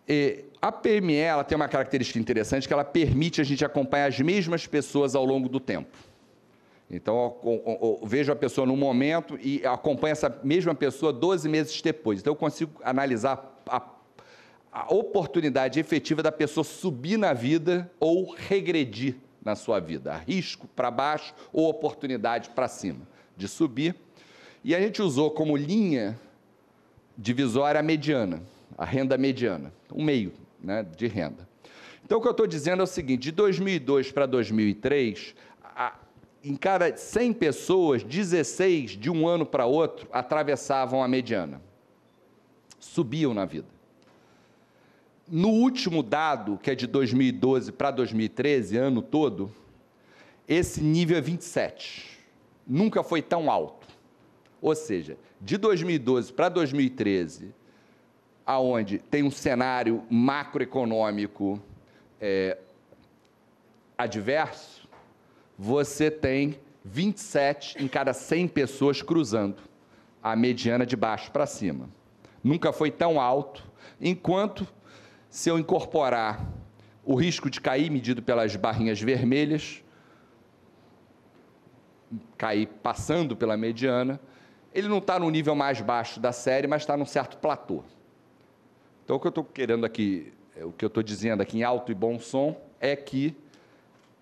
E a PME ela tem uma característica interessante que ela permite a gente acompanhar as mesmas pessoas ao longo do tempo. Então, eu, eu, eu vejo a pessoa num momento e acompanho essa mesma pessoa 12 meses depois. Então, eu consigo analisar a a oportunidade efetiva da pessoa subir na vida ou regredir na sua vida, risco para baixo ou oportunidade para cima de subir. E a gente usou como linha divisória a mediana, a renda mediana, o um meio né, de renda. Então, o que eu estou dizendo é o seguinte: de 2002 para 2003, a, em cada 100 pessoas, 16 de um ano para outro atravessavam a mediana, subiam na vida no último dado, que é de 2012 para 2013, ano todo, esse nível é 27. Nunca foi tão alto. Ou seja, de 2012 para 2013, aonde tem um cenário macroeconômico é, adverso, você tem 27 em cada 100 pessoas cruzando a mediana de baixo para cima. Nunca foi tão alto, enquanto se eu incorporar o risco de cair medido pelas barrinhas vermelhas, cair passando pela mediana, ele não está no nível mais baixo da série, mas está num certo platô. Então, o que eu estou querendo aqui, é, o que eu estou dizendo aqui em alto e bom som, é que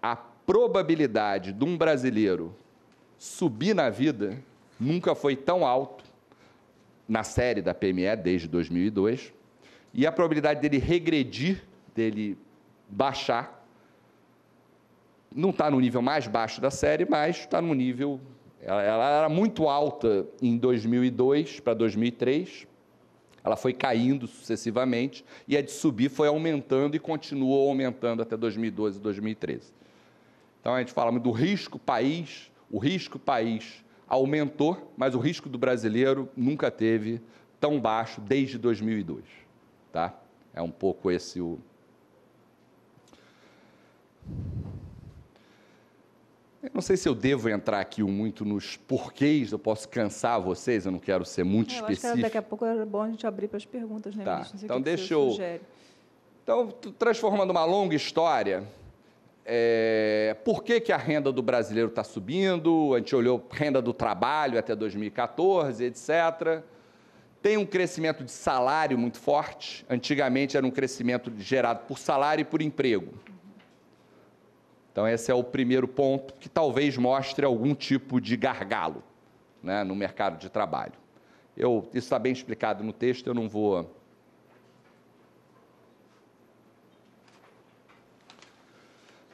a probabilidade de um brasileiro subir na vida nunca foi tão alto na série da PME desde 2002 e a probabilidade dele regredir, dele baixar, não está no nível mais baixo da série, mas está no nível. Ela, ela era muito alta em 2002 para 2003, ela foi caindo sucessivamente e a de subir foi aumentando e continuou aumentando até 2012 e 2013. Então a gente fala do risco país, o risco país aumentou, mas o risco do brasileiro nunca teve tão baixo desde 2002. Tá? É um pouco esse o. Eu não sei se eu devo entrar aqui muito nos porquês, eu posso cansar vocês, eu não quero ser muito é, eu específico. daqui a pouco era bom a gente abrir para as perguntas, né, tá. Então, que deixa que eu. Sugere? Então, transformando uma longa história, é, por que, que a renda do brasileiro está subindo? A gente olhou renda do trabalho até 2014, etc. Tem um crescimento de salário muito forte. Antigamente era um crescimento gerado por salário e por emprego. Então, esse é o primeiro ponto que talvez mostre algum tipo de gargalo né, no mercado de trabalho. Eu, isso está bem explicado no texto, eu não vou.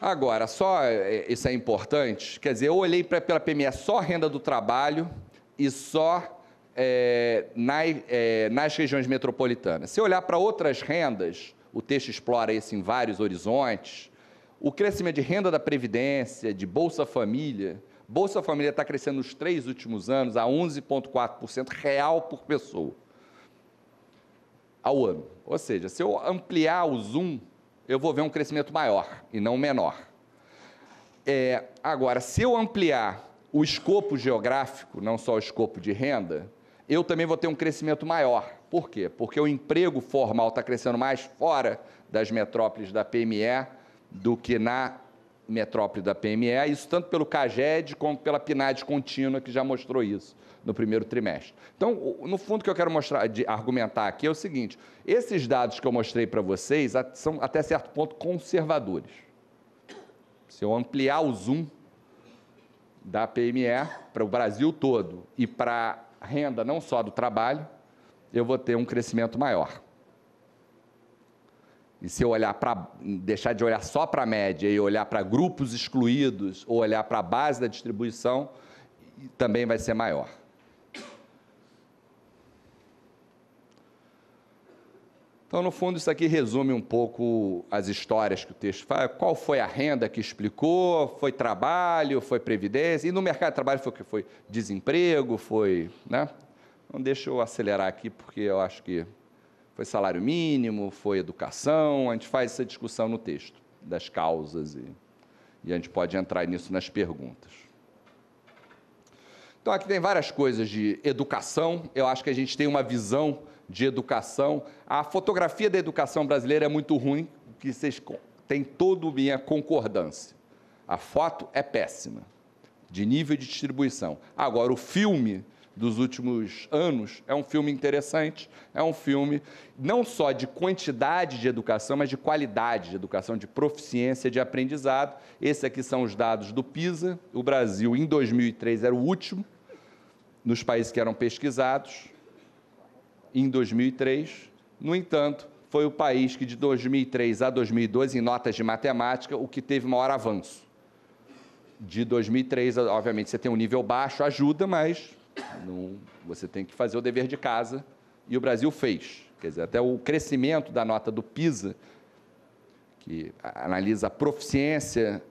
Agora, só é, isso é importante, quer dizer, eu olhei pra, pela PME só renda do trabalho e só é, nas, é, nas regiões metropolitanas. Se olhar para outras rendas, o texto explora isso em vários horizontes, o crescimento de renda da Previdência, de Bolsa Família, Bolsa Família está crescendo nos três últimos anos a 11,4% real por pessoa ao ano. Ou seja, se eu ampliar o zoom, eu vou ver um crescimento maior e não menor. É, agora, se eu ampliar o escopo geográfico, não só o escopo de renda, eu também vou ter um crescimento maior. Por quê? Porque o emprego formal está crescendo mais fora das metrópoles da PME do que na metrópole da PME, isso tanto pelo CAGED como pela PNAD contínua, que já mostrou isso no primeiro trimestre. Então, no fundo, o que eu quero mostrar, de argumentar aqui é o seguinte: esses dados que eu mostrei para vocês são, até certo ponto, conservadores. Se eu ampliar o zoom da PME para o Brasil todo e para renda não só do trabalho, eu vou ter um crescimento maior. E se eu olhar para deixar de olhar só para a média e olhar para grupos excluídos ou olhar para a base da distribuição, também vai ser maior. Então, no fundo, isso aqui resume um pouco as histórias que o texto faz. Qual foi a renda que explicou? Foi trabalho? Foi previdência? E no mercado de trabalho foi o que? Foi desemprego? Foi. Né? Então, deixa eu acelerar aqui, porque eu acho que foi salário mínimo, foi educação. A gente faz essa discussão no texto, das causas, e, e a gente pode entrar nisso nas perguntas. Então, aqui tem várias coisas de educação. Eu acho que a gente tem uma visão de educação. A fotografia da educação brasileira é muito ruim, que vocês têm toda a minha concordância. A foto é péssima, de nível de distribuição. Agora, o filme dos últimos anos é um filme interessante, é um filme não só de quantidade de educação, mas de qualidade de educação, de proficiência de aprendizado. Esses aqui são os dados do PISA. O Brasil, em 2003, era o último nos países que eram pesquisados em 2003. No entanto, foi o país que de 2003 a 2002, em notas de matemática, o que teve maior avanço. De 2003, obviamente, você tem um nível baixo, ajuda, mas não, você tem que fazer o dever de casa, e o Brasil fez. Quer dizer, até o crescimento da nota do PISA, que analisa a proficiência,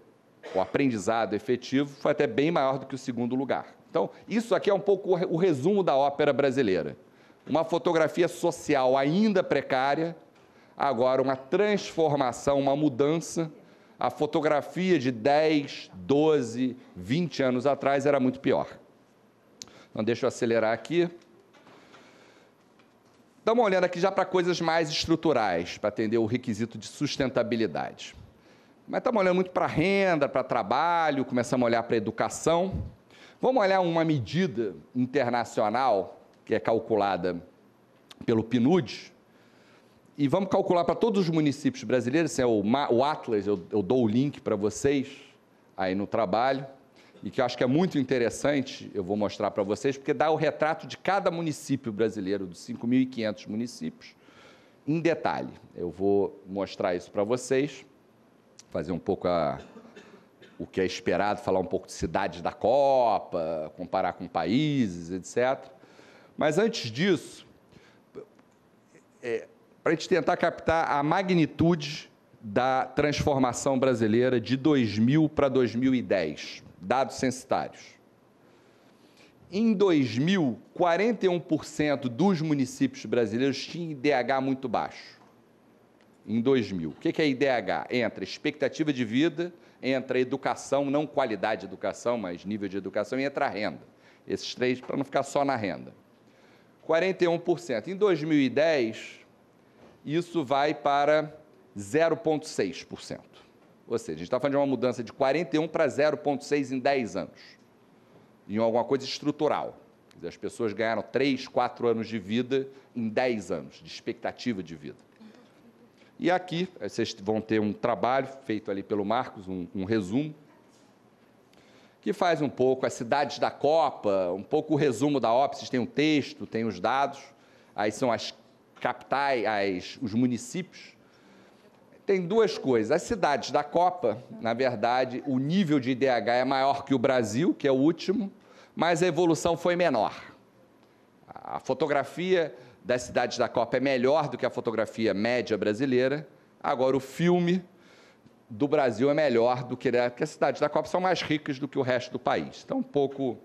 o aprendizado efetivo, foi até bem maior do que o segundo lugar. Então, isso aqui é um pouco o resumo da ópera brasileira uma fotografia social ainda precária, agora uma transformação, uma mudança. A fotografia de 10, 12, 20 anos atrás era muito pior. Então, deixa eu acelerar aqui. Dá uma olhada aqui já para coisas mais estruturais, para atender o requisito de sustentabilidade. Mas estamos olhando muito para renda, para trabalho, começamos a olhar para educação. Vamos olhar uma medida internacional que é calculada pelo PNUD, e vamos calcular para todos os municípios brasileiros, assim, é o, o Atlas, eu, eu dou o link para vocês aí no trabalho, e que eu acho que é muito interessante, eu vou mostrar para vocês, porque dá o retrato de cada município brasileiro, dos 5.500 municípios, em detalhe. Eu vou mostrar isso para vocês, fazer um pouco a, o que é esperado, falar um pouco de cidades da Copa, comparar com países, etc. Mas antes disso, é, para a gente tentar captar a magnitude da transformação brasileira de 2000 para 2010, dados censitários. Em 2000, 41% dos municípios brasileiros tinham IDH muito baixo. Em 2000. O que é IDH? Entra expectativa de vida, entra educação, não qualidade de educação, mas nível de educação, e entra renda. Esses três, para não ficar só na renda. 41%. Em 2010, isso vai para 0,6%. Ou seja, a gente está falando de uma mudança de 41 para 0,6 em 10 anos, em alguma coisa estrutural. as pessoas ganharam 3, 4 anos de vida em 10 anos, de expectativa de vida. E aqui, vocês vão ter um trabalho feito ali pelo Marcos, um, um resumo, que faz um pouco as cidades da Copa, um pouco o resumo da ópsis tem um texto, tem os dados, aí são as capitais, as, os municípios. Tem duas coisas. As cidades da Copa, na verdade, o nível de IDH é maior que o Brasil, que é o último, mas a evolução foi menor. A fotografia das cidades da Copa é melhor do que a fotografia média brasileira. Agora, o filme do Brasil é melhor do que porque as cidades da Copa são mais ricas do que o resto do país. Então, um pouco.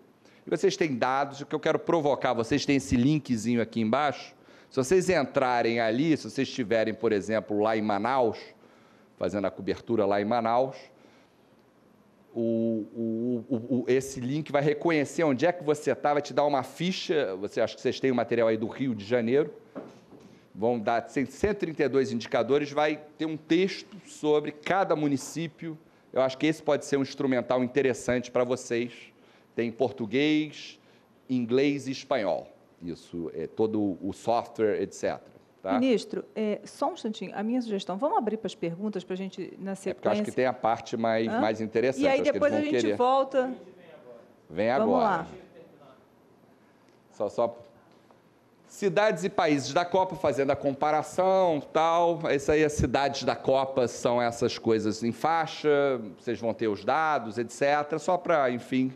E vocês têm dados, o que eu quero provocar, vocês têm esse linkzinho aqui embaixo. Se vocês entrarem ali, se vocês estiverem, por exemplo, lá em Manaus, fazendo a cobertura lá em Manaus, o, o, o, esse link vai reconhecer onde é que você está, vai te dar uma ficha. Você acho que vocês têm o material aí do Rio de Janeiro vão dar 132 indicadores, vai ter um texto sobre cada município. Eu acho que esse pode ser um instrumental interessante para vocês. Tem português, inglês e espanhol. Isso, é todo o software, etc. Tá? Ministro, é, só um instantinho, a minha sugestão, vamos abrir para as perguntas para a gente, na sequência... É porque eu acho que tem a parte mais, mais interessante. E aí depois a gente querer. volta... Vem agora. Vem agora. Vamos lá. Só, só Cidades e países da Copa, fazendo a comparação, tal. Isso aí, as é cidades da Copa são essas coisas em faixa, vocês vão ter os dados, etc. Só para, enfim,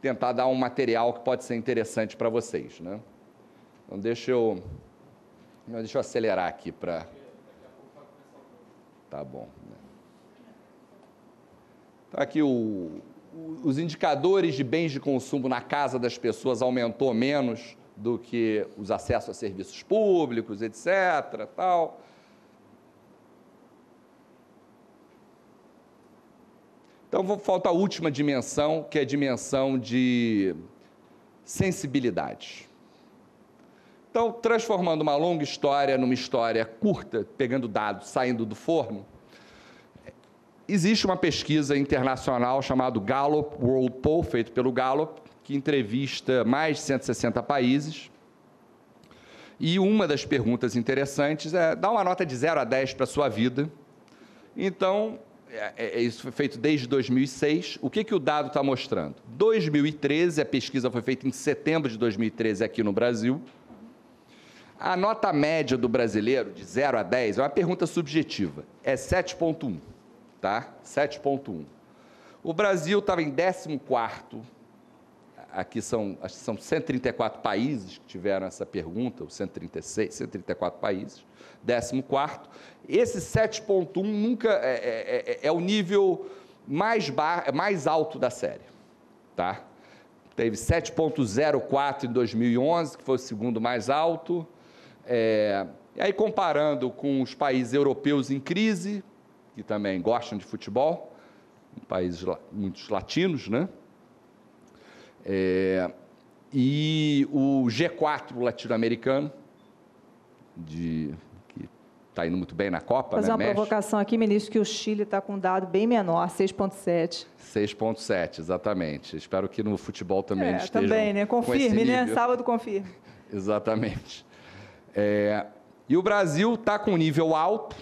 tentar dar um material que pode ser interessante para vocês, né? Então, deixa eu, deixa eu acelerar aqui para... Tá bom. Então, aqui o, os indicadores de bens de consumo na casa das pessoas aumentou menos do que os acessos a serviços públicos, etc. Tal. Então, falta a última dimensão, que é a dimensão de sensibilidade. Então, transformando uma longa história numa história curta, pegando dados, saindo do forno, existe uma pesquisa internacional chamada Gallup World Poll, feita pelo Gallup, que entrevista mais de 160 países. E uma das perguntas interessantes é: dá uma nota de 0 a 10 para a sua vida. Então, é, é, é, isso foi feito desde 2006. O que, que o dado está mostrando? 2013, a pesquisa foi feita em setembro de 2013 aqui no Brasil. A nota média do brasileiro, de 0 a 10, é uma pergunta subjetiva, é 7,1. Tá? 7,1. O Brasil estava em 14 aqui são, acho que são 134 países que tiveram essa pergunta, ou 136, 134 países, 14. Esse 7,1 nunca é é, é, é, é, o nível mais, bar, mais alto da série. Tá? Teve 7,04 em 2011, que foi o segundo mais alto. É, e aí, comparando com os países europeus em crise, que também gostam de futebol, países muitos latinos, né? É, e o G4 latino-americano, de está indo muito bem na Copa, Fazer né? uma provocação aqui, ministro, que o Chile está com um dado bem menor, 6,7. 6,7, exatamente. Espero que no futebol também é, também, né? Confirme, né? Sábado confirme. exatamente. É... E o Brasil está com um nível alto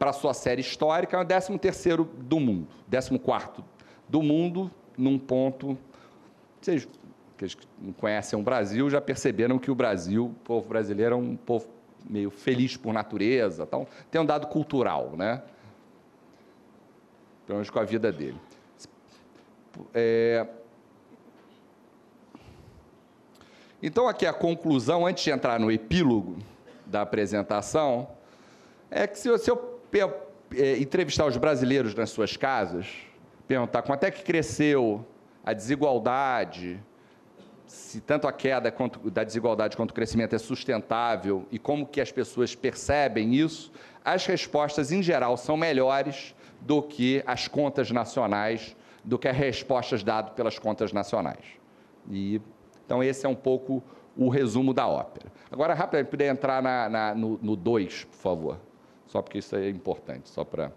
para sua série histórica, é o 13 do mundo, 14 do mundo, num ponto vocês, que que conhecem o Brasil, já perceberam que o Brasil, o povo brasileiro, é um povo meio feliz por natureza, tal. tem um dado cultural, né? Pelo menos com a vida dele. É... Então, aqui a conclusão, antes de entrar no epílogo da apresentação, é que se eu, é, entrevistar os brasileiros nas suas casas, perguntar quanto é que cresceu a desigualdade, se tanto a queda quanto, da desigualdade quanto o crescimento é sustentável e como que as pessoas percebem isso, as respostas em geral são melhores do que as contas nacionais, do que as respostas dadas pelas contas nacionais. E, então esse é um pouco o resumo da ópera. Agora, rapidamente, poder entrar na, na, no 2, por favor. Só porque isso é importante, só para...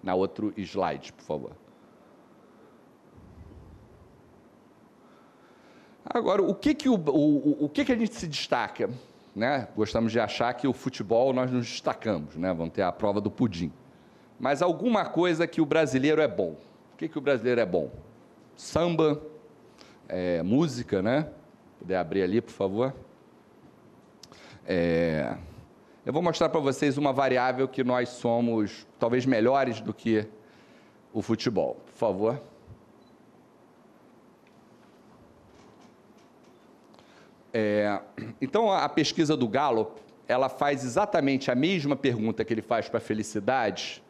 Na outro slide, por favor. Agora, o que, que, o, o, o que, que a gente se destaca? Né? Gostamos de achar que o futebol nós nos destacamos, né? vamos ter a prova do pudim. Mas alguma coisa que o brasileiro é bom. O que, que o brasileiro é bom? Samba, é, música, né? Poder abrir ali, por favor. É, eu vou mostrar para vocês uma variável que nós somos talvez melhores do que o futebol. Por favor. É, então, a pesquisa do Gallup, ela faz exatamente a mesma pergunta que ele faz para a felicidade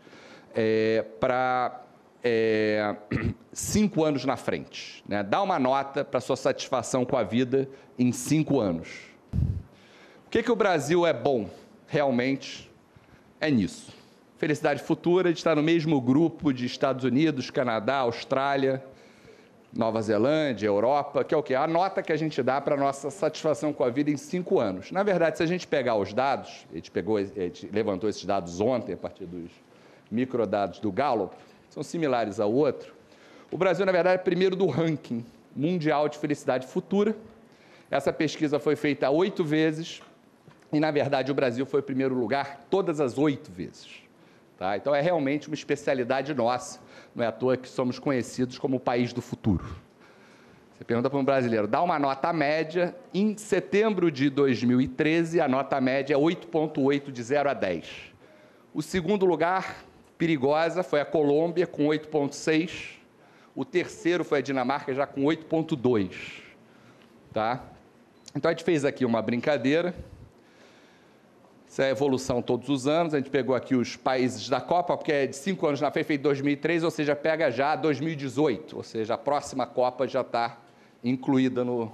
é, para é, cinco anos na frente. Né? Dá uma nota para sua satisfação com a vida em cinco anos. O que, que o Brasil é bom realmente é nisso. Felicidade futura de estar no mesmo grupo de Estados Unidos, Canadá, Austrália, Nova Zelândia, Europa, que é o que? A nota que a gente dá para a nossa satisfação com a vida em cinco anos. Na verdade, se a gente pegar os dados, a gente, pegou, a gente levantou esses dados ontem a partir dos microdados do Gallup, são similares ao outro. O Brasil, na verdade, é primeiro do ranking mundial de felicidade futura. Essa pesquisa foi feita oito vezes e, na verdade, o Brasil foi o primeiro lugar todas as oito vezes. Tá? Então, é realmente uma especialidade nossa não é à toa que somos conhecidos como o país do futuro. Você pergunta para um brasileiro, dá uma nota média. Em setembro de 2013, a nota média é 8,8 de 0 a 10. O segundo lugar, perigosa, foi a Colômbia, com 8,6. O terceiro foi a Dinamarca, já com 8,2. Tá? Então a gente fez aqui uma brincadeira isso é evolução todos os anos. A gente pegou aqui os países da Copa, porque é de cinco anos na FIFA e 2003, ou seja, pega já 2018. Ou seja, a próxima Copa já está incluída no,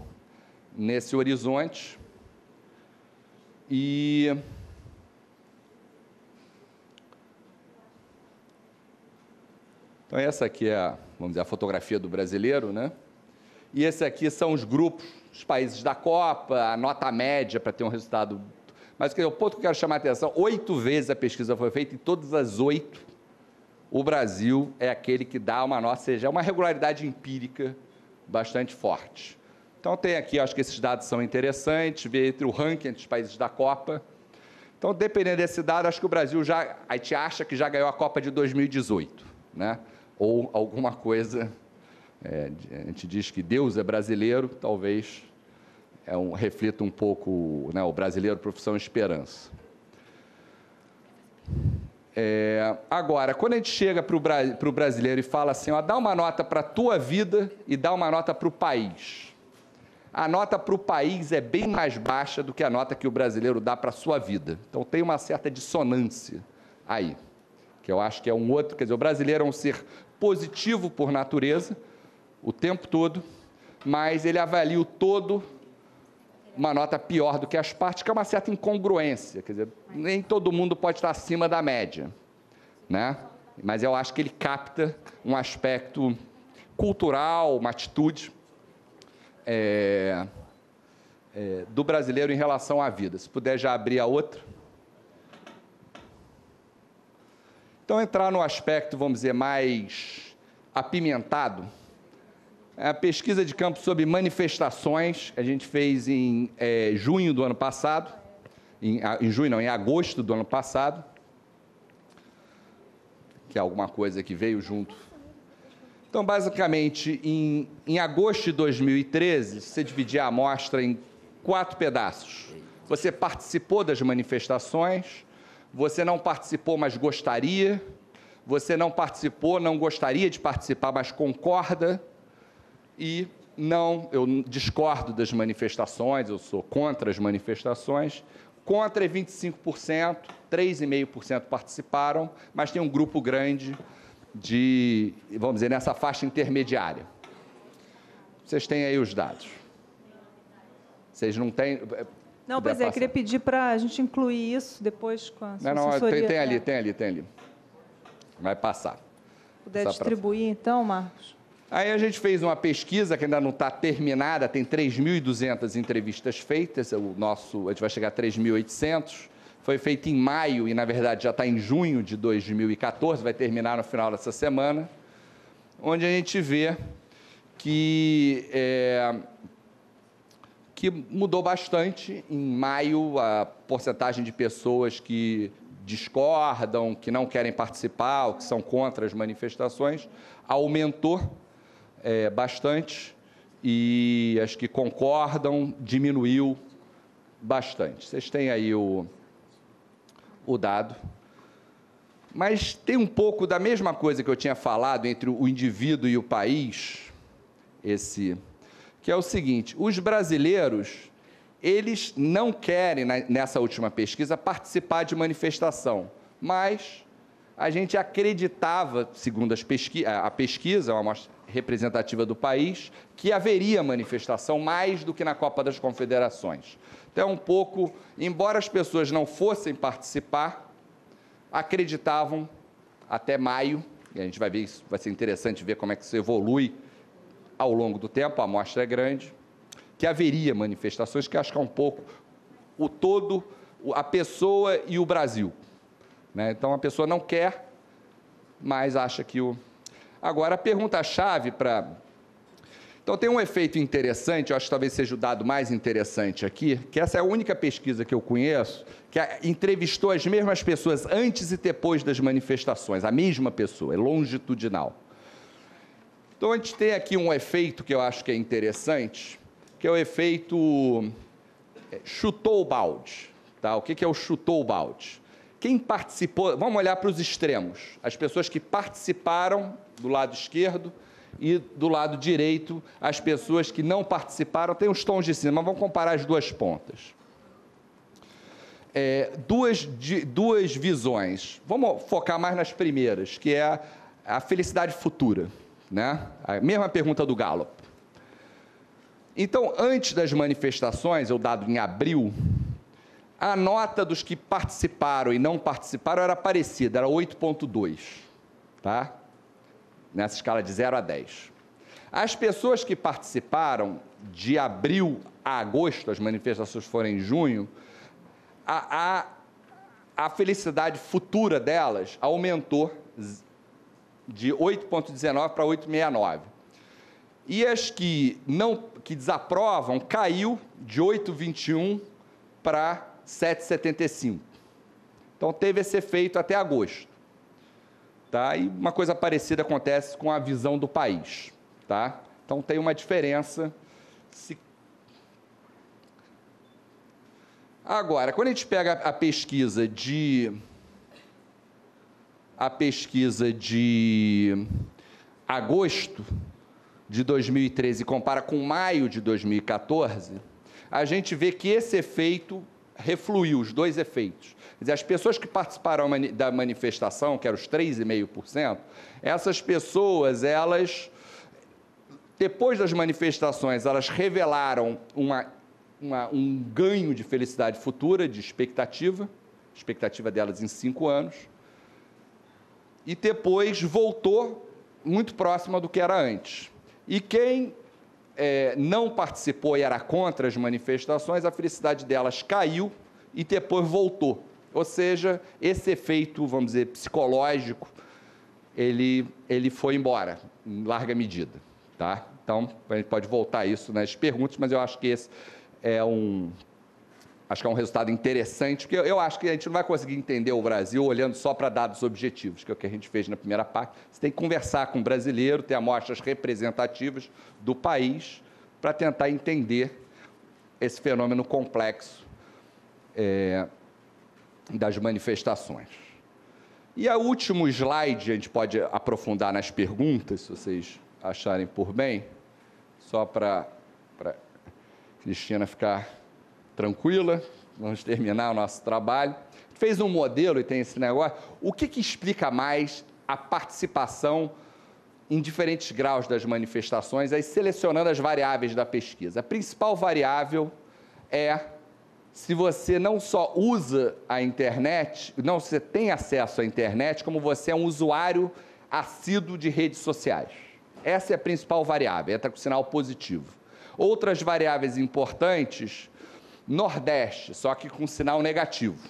nesse horizonte. E. Então, essa aqui é, a, vamos dizer, a fotografia do brasileiro, né? E esse aqui são os grupos, os países da Copa, a nota média para ter um resultado mas é o ponto que eu quero chamar a atenção: oito vezes a pesquisa foi feita e todas as oito o Brasil é aquele que dá uma nota, ou seja, é uma regularidade empírica bastante forte. Então tem aqui, acho que esses dados são interessantes, ver entre o ranking dos países da Copa. Então, dependendo desse dado, acho que o Brasil já. A gente acha que já ganhou a Copa de 2018, né? Ou alguma coisa. É, a gente diz que Deus é brasileiro, talvez é um, reflita um pouco né, o brasileiro profissão esperança. É, agora, quando a gente chega para o brasileiro e fala assim, ó, dá uma nota para a tua vida e dá uma nota para o país. A nota para o país é bem mais baixa do que a nota que o brasileiro dá para a sua vida. Então tem uma certa dissonância aí, que eu acho que é um outro. Quer dizer, o brasileiro é um ser positivo por natureza, o tempo todo, mas ele avalia o todo uma nota pior do que as partes, que é uma certa incongruência. Quer dizer, nem todo mundo pode estar acima da média. Né? Mas eu acho que ele capta um aspecto cultural, uma atitude é, é, do brasileiro em relação à vida. Se puder já abrir a outra. Então, entrar no aspecto, vamos dizer, mais apimentado a pesquisa de campo sobre manifestações, a gente fez em é, junho do ano passado, em, em, junho não, em agosto do ano passado, que é alguma coisa que veio junto. Então, basicamente, em, em agosto de 2013, você dividia a amostra em quatro pedaços. Você participou das manifestações, você não participou, mas gostaria, você não participou, não gostaria de participar, mas concorda, e não, eu discordo das manifestações, eu sou contra as manifestações. Contra é 25%, 3,5% participaram, mas tem um grupo grande de, vamos dizer, nessa faixa intermediária. Vocês têm aí os dados. Vocês não têm. Eh, não, pois é, queria pedir para a gente incluir isso depois com a sua Não, não, tem, tem ali, é. tem ali, tem ali. Vai passar. Puder distribuir, pra... então, Marcos? Aí a gente fez uma pesquisa que ainda não está terminada, tem 3.200 entrevistas feitas, o nosso, a gente vai chegar a 3.800. Foi feito em maio e, na verdade, já está em junho de 2014, vai terminar no final dessa semana, onde a gente vê que, é, que mudou bastante. Em maio, a porcentagem de pessoas que discordam, que não querem participar, ou que são contra as manifestações, aumentou é, bastante e as que concordam diminuiu bastante. Vocês têm aí o, o dado. Mas tem um pouco da mesma coisa que eu tinha falado entre o indivíduo e o país, esse que é o seguinte: os brasileiros eles não querem nessa última pesquisa participar de manifestação, mas a gente acreditava, segundo pesqui a pesquisa, uma amostra representativa do país, que haveria manifestação mais do que na Copa das Confederações. Então, um pouco, embora as pessoas não fossem participar, acreditavam até maio, e a gente vai ver isso, vai ser interessante ver como é que isso evolui ao longo do tempo, a amostra é grande, que haveria manifestações, que acho que é um pouco o todo, a pessoa e o Brasil. Né? Então, a pessoa não quer, mas acha que o Agora, a pergunta-chave para. Então, tem um efeito interessante, eu acho que talvez seja o dado mais interessante aqui, que essa é a única pesquisa que eu conheço que entrevistou as mesmas pessoas antes e depois das manifestações, a mesma pessoa, é longitudinal. Então, a gente tem aqui um efeito que eu acho que é interessante, que é o efeito é, chutou o balde. Tá? O que é o chutou o balde? Quem participou, vamos olhar para os extremos, as pessoas que participaram do lado esquerdo e do lado direito, as pessoas que não participaram, tem os tons de cinza, mas vamos comparar as duas pontas. É, duas, de, duas visões, vamos focar mais nas primeiras, que é a, a felicidade futura, né? a mesma pergunta do Gallup. Então, antes das manifestações, eu dado em abril, a nota dos que participaram e não participaram era parecida, era 8,2, tá? Nessa escala de 0 a 10. As pessoas que participaram de abril a agosto, as manifestações foram em junho, a, a, a felicidade futura delas aumentou de 8,19 para 8,69. E as que não que desaprovam caiu de 8,21 para 7,75. Então teve esse efeito até agosto. Tá? E uma coisa parecida acontece com a visão do país. Tá? Então tem uma diferença. Se... Agora, quando a gente pega a pesquisa de a pesquisa de agosto de 2013 e compara com maio de 2014, a gente vê que esse efeito refluiu os dois efeitos. Quer dizer, as pessoas que participaram da manifestação, que eram os 3,5%, essas pessoas, elas, depois das manifestações, elas revelaram uma, uma, um ganho de felicidade futura, de expectativa, expectativa delas em cinco anos, e depois voltou muito próxima do que era antes. E quem é, não participou e era contra as manifestações, a felicidade delas caiu e depois voltou. Ou seja, esse efeito, vamos dizer, psicológico, ele, ele foi embora, em larga medida. Tá? Então, a gente pode voltar a isso nas perguntas, mas eu acho que esse é um Acho que é um resultado interessante, porque eu acho que a gente não vai conseguir entender o Brasil olhando só para dados objetivos, que é o que a gente fez na primeira parte. Você tem que conversar com o brasileiro, ter amostras representativas do país, para tentar entender esse fenômeno complexo é, das manifestações. E o último slide, a gente pode aprofundar nas perguntas, se vocês acharem por bem, só para Cristina ficar tranquila, vamos terminar o nosso trabalho. Fez um modelo e tem esse negócio. O que, que explica mais a participação em diferentes graus das manifestações, aí selecionando as variáveis da pesquisa? A principal variável é se você não só usa a internet, não você tem acesso à internet, como você é um usuário assíduo de redes sociais. Essa é a principal variável, entra com sinal positivo. Outras variáveis importantes Nordeste, só que com sinal negativo.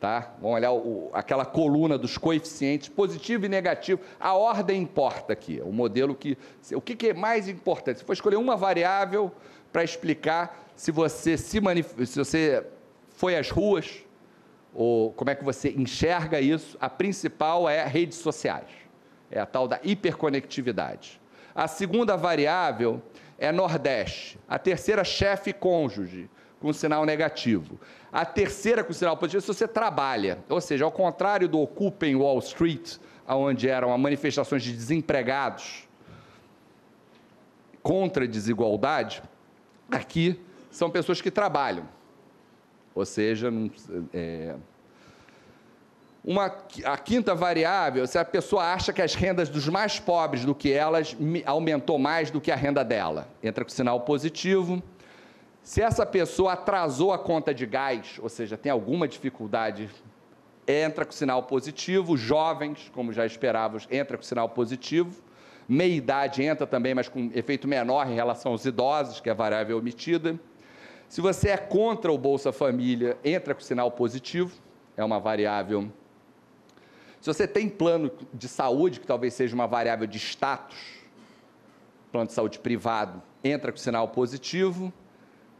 Tá? Vamos olhar o, aquela coluna dos coeficientes positivo e negativo. A ordem importa aqui. É o modelo que. O que, que é mais importante? Você for escolher uma variável para explicar se você se, manif... se você foi às ruas, ou como é que você enxerga isso. A principal é redes sociais. É a tal da hiperconectividade. A segunda variável é Nordeste. A terceira, chefe cônjuge com sinal negativo. A terceira com sinal positivo, é se você trabalha, ou seja, ao contrário do Occupy Wall Street, onde eram manifestações de desempregados contra a desigualdade, aqui são pessoas que trabalham. Ou seja, não, é, uma, a quinta variável, se a pessoa acha que as rendas dos mais pobres do que elas aumentou mais do que a renda dela, entra com sinal positivo. Se essa pessoa atrasou a conta de gás, ou seja, tem alguma dificuldade, entra com sinal positivo. Jovens, como já esperávamos, entra com sinal positivo. Meia idade entra também, mas com efeito menor em relação aos idosos, que é a variável omitida. Se você é contra o Bolsa Família, entra com sinal positivo, é uma variável. Se você tem plano de saúde, que talvez seja uma variável de status, plano de saúde privado, entra com sinal positivo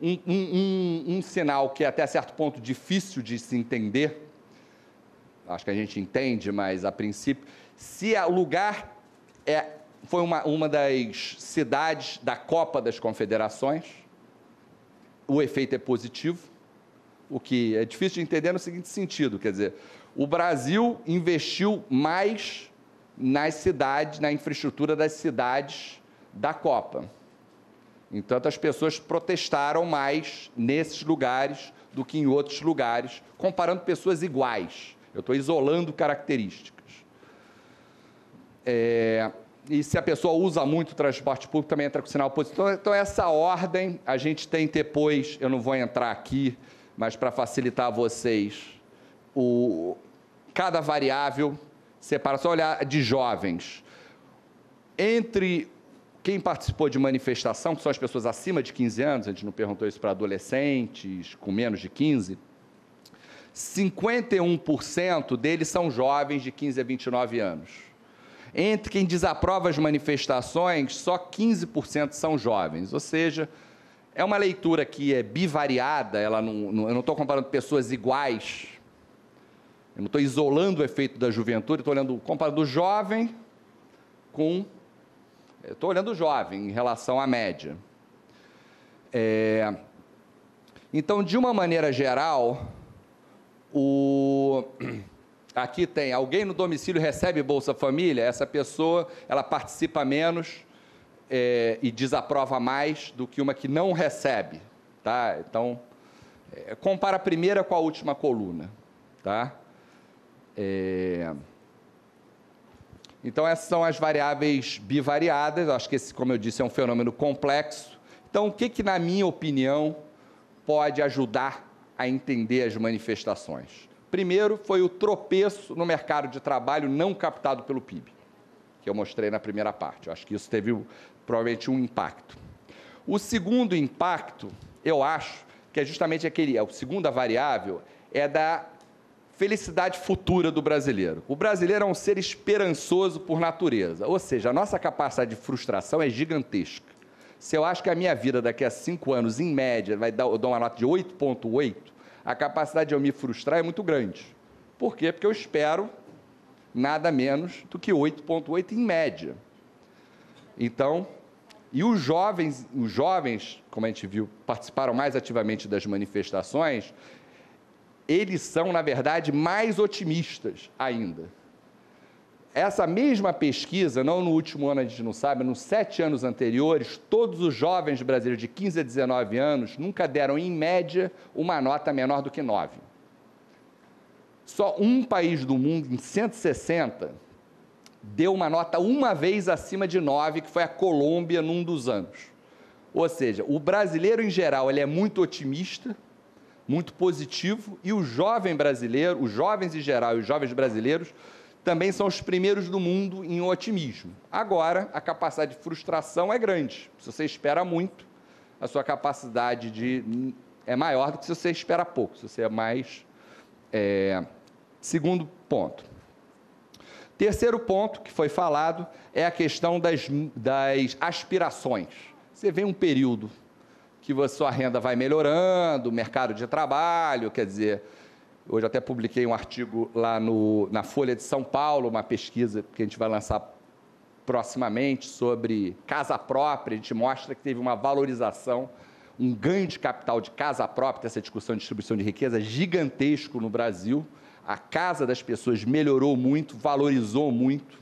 um, um, um, um sinal que é até certo ponto difícil de se entender, acho que a gente entende, mas a princípio, se é o lugar é, foi uma, uma das cidades da Copa das Confederações, o efeito é positivo, o que é difícil de entender no seguinte sentido, quer dizer, o Brasil investiu mais nas cidades, na infraestrutura das cidades da Copa. Então as pessoas protestaram mais nesses lugares do que em outros lugares, comparando pessoas iguais. Eu estou isolando características. É, e se a pessoa usa muito o transporte público, também entra com sinal positivo. Então, então essa ordem a gente tem depois, eu não vou entrar aqui, mas para facilitar a vocês, o, cada variável separa, só olhar de jovens. Entre quem participou de manifestação, que são as pessoas acima de 15 anos, a gente não perguntou isso para adolescentes com menos de 15, 51% deles são jovens de 15 a 29 anos. Entre quem desaprova as manifestações, só 15% são jovens, ou seja, é uma leitura que é bivariada, ela não, não eu não estou comparando pessoas iguais, eu não estou isolando o efeito da juventude, estou olhando, comparando o jovem com Estou olhando jovem em relação à média. É, então, de uma maneira geral, o, aqui tem alguém no domicílio recebe Bolsa Família, essa pessoa ela participa menos é, e desaprova mais do que uma que não recebe. Tá? Então, é, compara a primeira com a última coluna. Tá? É... Então, essas são as variáveis bivariadas. Acho que esse, como eu disse, é um fenômeno complexo. Então, o que, que na minha opinião, pode ajudar a entender as manifestações? Primeiro, foi o tropeço no mercado de trabalho não captado pelo PIB, que eu mostrei na primeira parte. Eu acho que isso teve provavelmente um impacto. O segundo impacto, eu acho, que é justamente aquele, a é, segunda variável, é da felicidade futura do brasileiro. O brasileiro é um ser esperançoso por natureza, ou seja, a nossa capacidade de frustração é gigantesca. Se eu acho que a minha vida daqui a cinco anos, em média, vai dar, eu dou uma nota de 8,8, a capacidade de eu me frustrar é muito grande. Por quê? Porque eu espero nada menos do que 8,8 em média. Então, e os jovens, os jovens, como a gente viu, participaram mais ativamente das manifestações, eles são, na verdade, mais otimistas ainda. Essa mesma pesquisa, não no último ano a gente não sabe, nos sete anos anteriores, todos os jovens brasileiros de 15 a 19 anos nunca deram, em média, uma nota menor do que nove. Só um país do mundo, em 160, deu uma nota uma vez acima de nove, que foi a Colômbia num dos anos. Ou seja, o brasileiro em geral ele é muito otimista, muito positivo e o jovem brasileiro, os jovens em geral e os jovens brasileiros também são os primeiros do mundo em otimismo. Agora, a capacidade de frustração é grande. Se você espera muito, a sua capacidade de é maior do que se você espera pouco, se você é mais. É... Segundo ponto. Terceiro ponto que foi falado é a questão das, das aspirações. Você vê um período que a sua renda vai melhorando, o mercado de trabalho, quer dizer, hoje até publiquei um artigo lá no, na Folha de São Paulo, uma pesquisa que a gente vai lançar proximamente sobre casa própria, a gente mostra que teve uma valorização, um ganho de capital de casa própria, essa discussão de distribuição de riqueza gigantesco no Brasil. A casa das pessoas melhorou muito, valorizou muito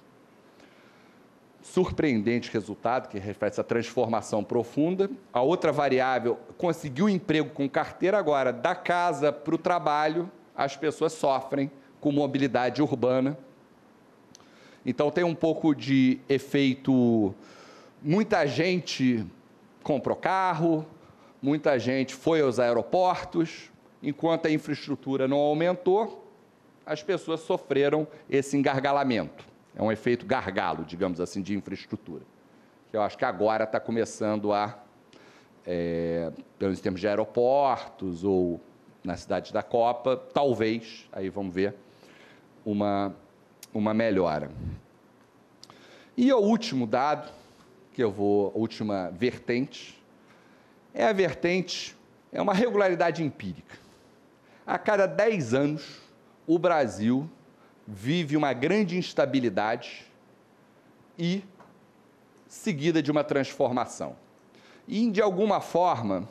surpreendente resultado, que reflete essa transformação profunda. A outra variável, conseguiu emprego com carteira agora, da casa para o trabalho, as pessoas sofrem com mobilidade urbana. Então tem um pouco de efeito. Muita gente comprou carro, muita gente foi aos aeroportos, enquanto a infraestrutura não aumentou, as pessoas sofreram esse engargalamento. É um efeito gargalo, digamos assim, de infraestrutura. Que eu acho que agora está começando a, é, em termos de aeroportos ou na cidade da Copa, talvez, aí vamos ver, uma, uma melhora. E o último dado, que eu vou, a última vertente, é a vertente, é uma regularidade empírica. A cada 10 anos, o Brasil vive uma grande instabilidade e seguida de uma transformação. E, de alguma forma,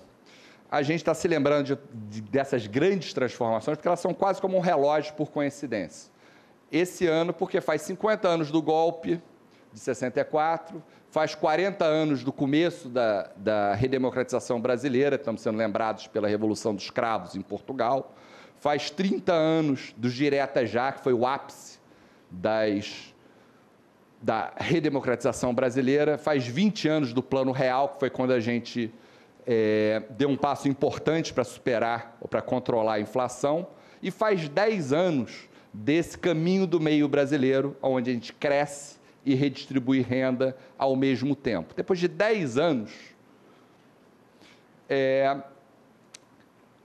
a gente está se lembrando de, de, dessas grandes transformações, porque elas são quase como um relógio por coincidência. Esse ano, porque faz 50 anos do golpe de 64, faz 40 anos do começo da, da redemocratização brasileira, estamos sendo lembrados pela Revolução dos Cravos em Portugal, Faz 30 anos dos diretas já, que foi o ápice das, da redemocratização brasileira. Faz 20 anos do Plano Real, que foi quando a gente é, deu um passo importante para superar ou para controlar a inflação. E faz 10 anos desse caminho do meio brasileiro, onde a gente cresce e redistribui renda ao mesmo tempo. Depois de 10 anos, é,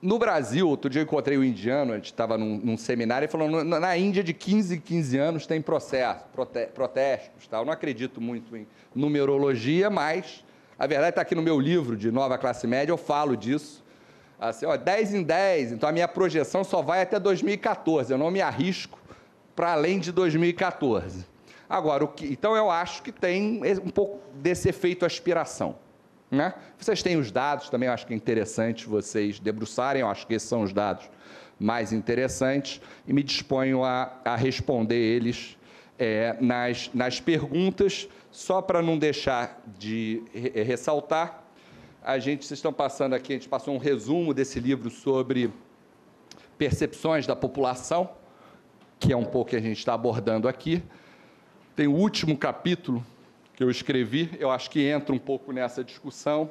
no Brasil, outro dia eu encontrei um indiano, a gente estava num, num, seminário, e falou: na Índia, de 15 em 15 anos, tem processo, prote, protestos. Tal. Eu não acredito muito em numerologia, mas a verdade está aqui no meu livro de Nova Classe Média, eu falo disso. Assim, ó, 10 em 10, então a minha projeção só vai até 2014, eu não me arrisco para além de 2014. Agora, o que, então eu acho que tem é, um pouco desse efeito aspiração. Né? Vocês têm os dados também, eu acho que é interessante vocês debruçarem, eu acho que esses são os dados mais interessantes, e me disponho a, a responder eles é, nas, nas perguntas, só para não deixar de re é, ressaltar. A gente, vocês estão passando aqui, a gente passou um resumo desse livro sobre percepções da população, que é um pouco que a gente está abordando aqui. Tem o último capítulo, que eu escrevi, eu acho que entra um pouco nessa discussão,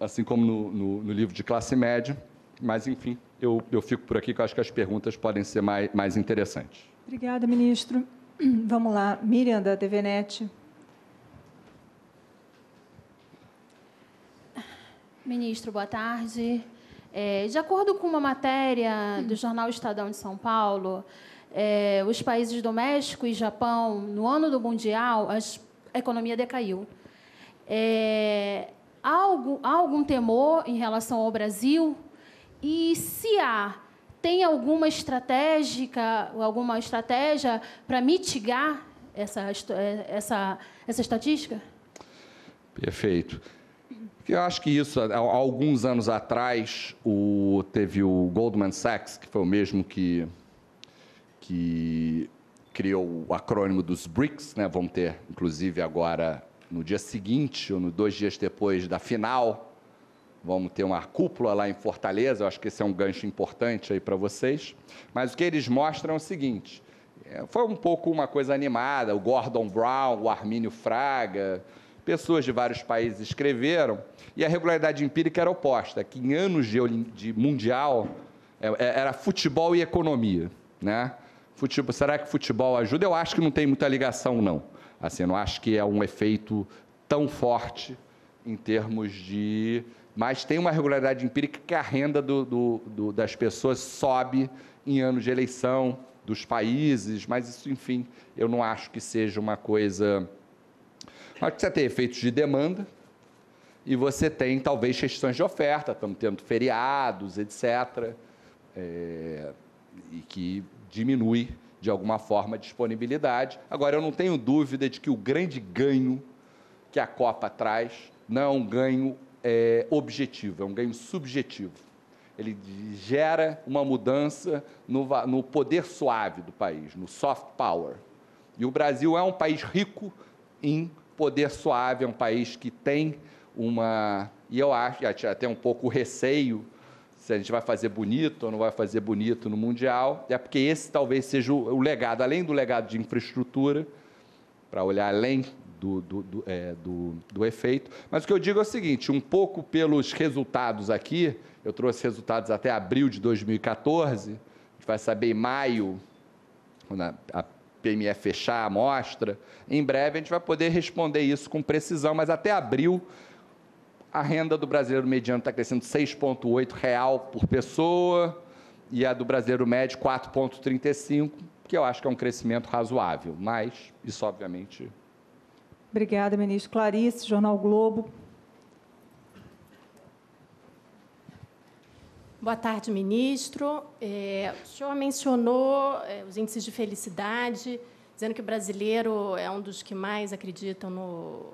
assim como no, no, no livro de classe média, mas, enfim, eu, eu fico por aqui, que eu acho que as perguntas podem ser mais, mais interessantes. Obrigada, ministro. Vamos lá, Miriam, da TVNet. Ministro, boa tarde. É, de acordo com uma matéria do jornal Estadão de São Paulo, é, os países do México e Japão, no ano do Mundial, as a economia decaiu. É, há, algum, há algum temor em relação ao Brasil? E se há, tem alguma estratégica, alguma estratégia para mitigar essa, é, essa, essa estatística? Perfeito. Eu acho que isso, há alguns anos atrás, o, teve o Goldman Sachs, que foi o mesmo que, que criou o acrônimo dos BRICS, né? Vão ter, inclusive, agora no dia seguinte ou no dois dias depois da final, vamos ter uma cúpula lá em Fortaleza. Eu acho que esse é um gancho importante aí para vocês. Mas o que eles mostram é o seguinte: é, foi um pouco uma coisa animada. O Gordon Brown, o Armínio Fraga, pessoas de vários países escreveram, e a regularidade empírica era oposta, que em anos de, de mundial é, é, era futebol e economia, né? Futebol, será que futebol ajuda? Eu acho que não tem muita ligação, não. Assim, eu não acho que é um efeito tão forte em termos de. Mas tem uma regularidade empírica que a renda do, do, do, das pessoas sobe em anos de eleição, dos países, mas isso, enfim, eu não acho que seja uma coisa. Acho que você tem efeitos de demanda e você tem, talvez, questões de oferta, estamos tendo feriados, etc. É... E que diminui de alguma forma a disponibilidade. Agora, eu não tenho dúvida de que o grande ganho que a Copa traz não é um ganho é, objetivo, é um ganho subjetivo. Ele gera uma mudança no, no poder suave do país, no soft power. E o Brasil é um país rico em poder suave, é um país que tem uma. E eu acho, até um pouco o receio se a gente vai fazer bonito ou não vai fazer bonito no Mundial, é porque esse talvez seja o, legado, além do legado de infraestrutura, para olhar além do, do, do, é, do, do efeito. Mas o que eu digo é o seguinte: um pouco pelos resultados aqui, eu trouxe resultados até abril de 2014, a gente vai saber em maio, quando a PME fechar a amostra, em breve a gente vai poder responder isso com precisão, mas até abril a renda do brasileiro mediano está crescendo 6,8 real por pessoa e a do brasileiro médio 4,35, que eu acho que é um crescimento razoável, mas isso obviamente. Obrigada, ministro. Clarice, Jornal Globo. Boa tarde, ministro. É, o senhor mencionou é, os índices de felicidade, dizendo que o brasileiro é um dos que mais acreditam no,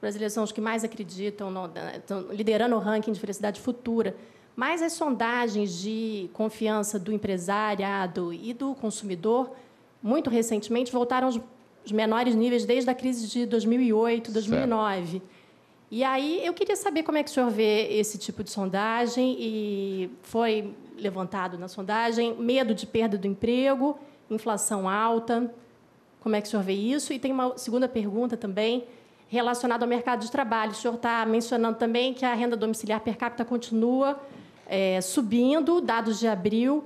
brasileiros são os que mais acreditam, no, estão liderando o ranking de felicidade futura. Mas as sondagens de confiança do empresariado e do consumidor, muito recentemente, voltaram aos menores níveis desde a crise de 2008, 2009. Certo. E aí eu queria saber como é que o senhor vê esse tipo de sondagem e foi levantado na sondagem medo de perda do emprego, inflação alta. Como é que o senhor vê isso? E tem uma segunda pergunta também relacionado ao mercado de trabalho. O senhor está mencionando também que a renda domiciliar per capita continua é, subindo, dados de abril.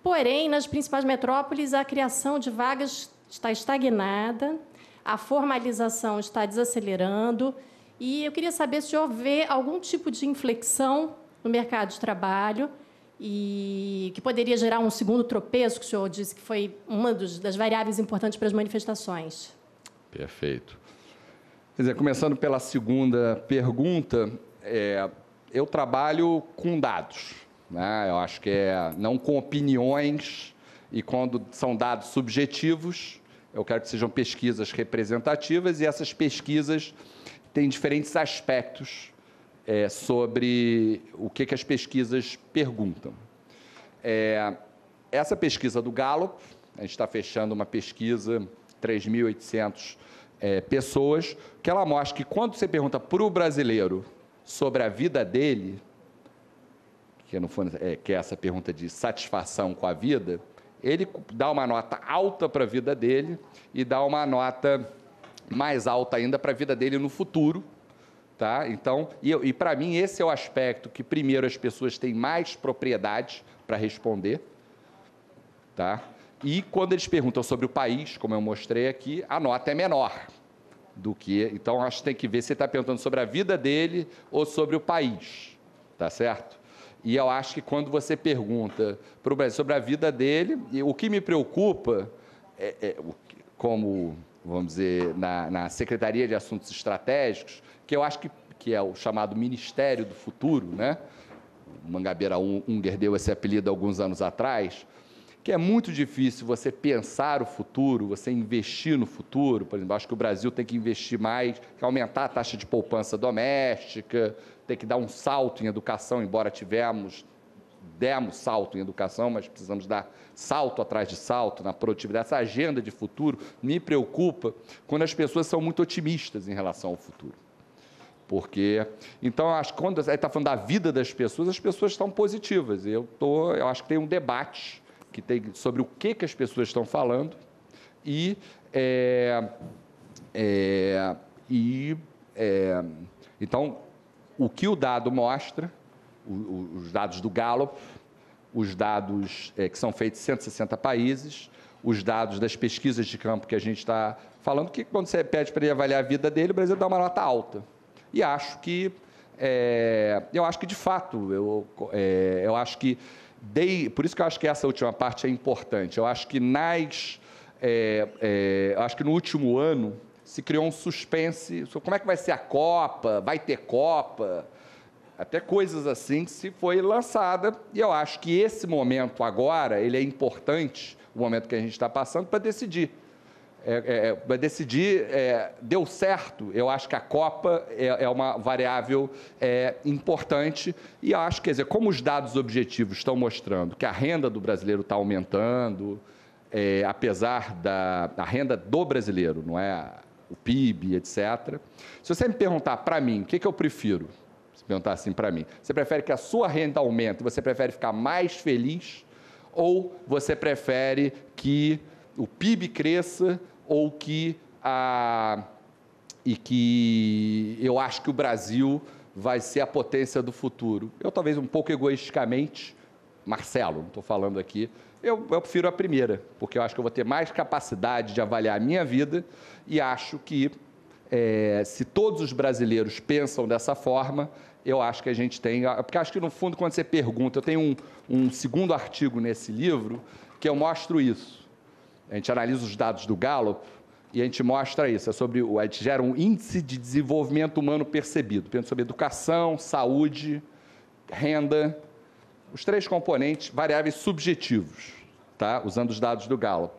Porém, nas principais metrópoles, a criação de vagas está estagnada, a formalização está desacelerando. E eu queria saber se o senhor vê algum tipo de inflexão no mercado de trabalho e que poderia gerar um segundo tropeço, que o senhor disse que foi uma das variáveis importantes para as manifestações. Perfeito. Quer dizer, começando pela segunda pergunta, é, eu trabalho com dados. Né? Eu acho que é não com opiniões, e quando são dados subjetivos, eu quero que sejam pesquisas representativas, e essas pesquisas têm diferentes aspectos é, sobre o que, que as pesquisas perguntam. É, essa pesquisa do Gallup, a gente está fechando uma pesquisa, 3.800 é, pessoas, que ela mostra que quando você pergunta para o brasileiro sobre a vida dele, que no fundo é, que é essa pergunta de satisfação com a vida, ele dá uma nota alta para a vida dele e dá uma nota mais alta ainda para a vida dele no futuro, tá? Então, e, e para mim esse é o aspecto que primeiro as pessoas têm mais propriedade para responder, tá? E quando eles perguntam sobre o país, como eu mostrei aqui, a nota é menor do que. Então, acho que tem que ver se está perguntando sobre a vida dele ou sobre o país. Tá certo? E eu acho que quando você pergunta para o Brasil sobre a vida dele, o que me preocupa, é, é, como, vamos dizer, na, na, Secretaria de Assuntos Estratégicos, que eu acho que, que é o chamado Ministério do Futuro, né? Mangabeira Unger deu esse apelido alguns anos atrás, que é muito difícil você pensar o futuro, você investir no futuro. Por exemplo, acho que o Brasil tem que investir mais, aumentar a taxa de poupança doméstica, tem que dar um salto em educação, embora tivemos demos salto em educação, mas precisamos dar salto atrás de salto na produtividade. Essa agenda de futuro me preocupa quando as pessoas são muito otimistas em relação ao futuro. Porque, então, acho que quando está falando da vida das pessoas, as pessoas estão positivas. Eu, tô, eu acho que tem um debate que tem, sobre o que, que as pessoas estão falando e, é, é, e é, então o que o dado mostra, o, o, os dados do Gallup, os dados é, que são feitos em 160 países, os dados das pesquisas de campo que a gente está falando, que quando você pede para ele avaliar a vida dele, o Brasil dá uma nota alta. E acho que é, eu acho que de fato, eu, é, eu acho que dei, por isso que eu acho que essa última parte é importante. Eu acho que nas, é, é, acho que no último ano se criou um suspense sobre como é que vai ser a Copa, vai ter Copa, até coisas assim que se foi lançada. E eu acho que esse momento agora ele é importante, o momento que a gente está passando, para decidir é, é, é decidir é, deu certo. Eu acho que a Copa é, é uma variável é, importante e acho que, dizer, como os dados objetivos estão mostrando que a renda do brasileiro está aumentando, apesar da, a renda do brasileiro, não é o PIB, etc. Se você me perguntar para mim, o que, que eu prefiro? Se perguntar assim para mim, você prefere que a sua renda aumente, você prefere ficar mais feliz ou você prefere que o PIB cresça ou que a e que eu acho que o Brasil vai ser a potência do futuro. Eu talvez um pouco egoisticamente, Marcelo, não estou falando aqui, eu, eu, prefiro a primeira, porque eu acho que eu vou ter mais capacidade de avaliar a minha vida e acho que é, se todos os brasileiros pensam dessa forma, eu acho que a gente tem. Porque acho que, no fundo, quando você pergunta, eu tenho um, um segundo artigo nesse livro que eu mostro isso. A gente analisa os dados do Gallup e a gente mostra isso. É sobre a gente gera um índice de desenvolvimento humano percebido, pensando sobre educação, saúde, renda, os três componentes variáveis subjetivos, tá? Usando os dados do Gallup.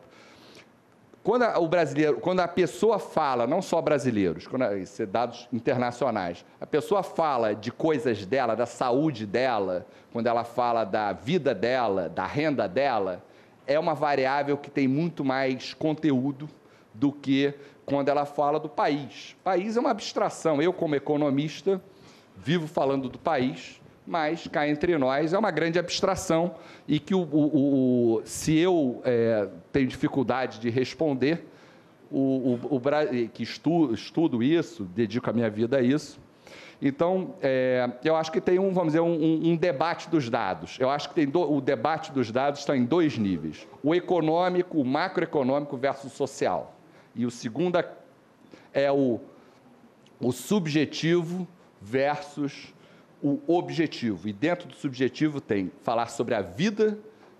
Quando a, o brasileiro, quando a pessoa fala, não só brasileiros, quando isso é dados internacionais, a pessoa fala de coisas dela, da saúde dela, quando ela fala da vida dela, da renda dela, é uma variável que tem muito mais conteúdo do que quando ela fala do país. País é uma abstração. Eu, como economista, vivo falando do país, mas cá entre nós é uma grande abstração e que o, o, o se eu é, tenho dificuldade de responder, o, o, o que estudo, estudo isso, dedico a minha vida a isso, então, é, eu acho que tem um, vamos dizer, um, um debate dos dados. Eu acho que tem do, o debate dos dados está em dois níveis: o econômico, o macroeconômico versus o social. E o segundo é o, o subjetivo versus o objetivo. E dentro do subjetivo tem falar sobre a vida,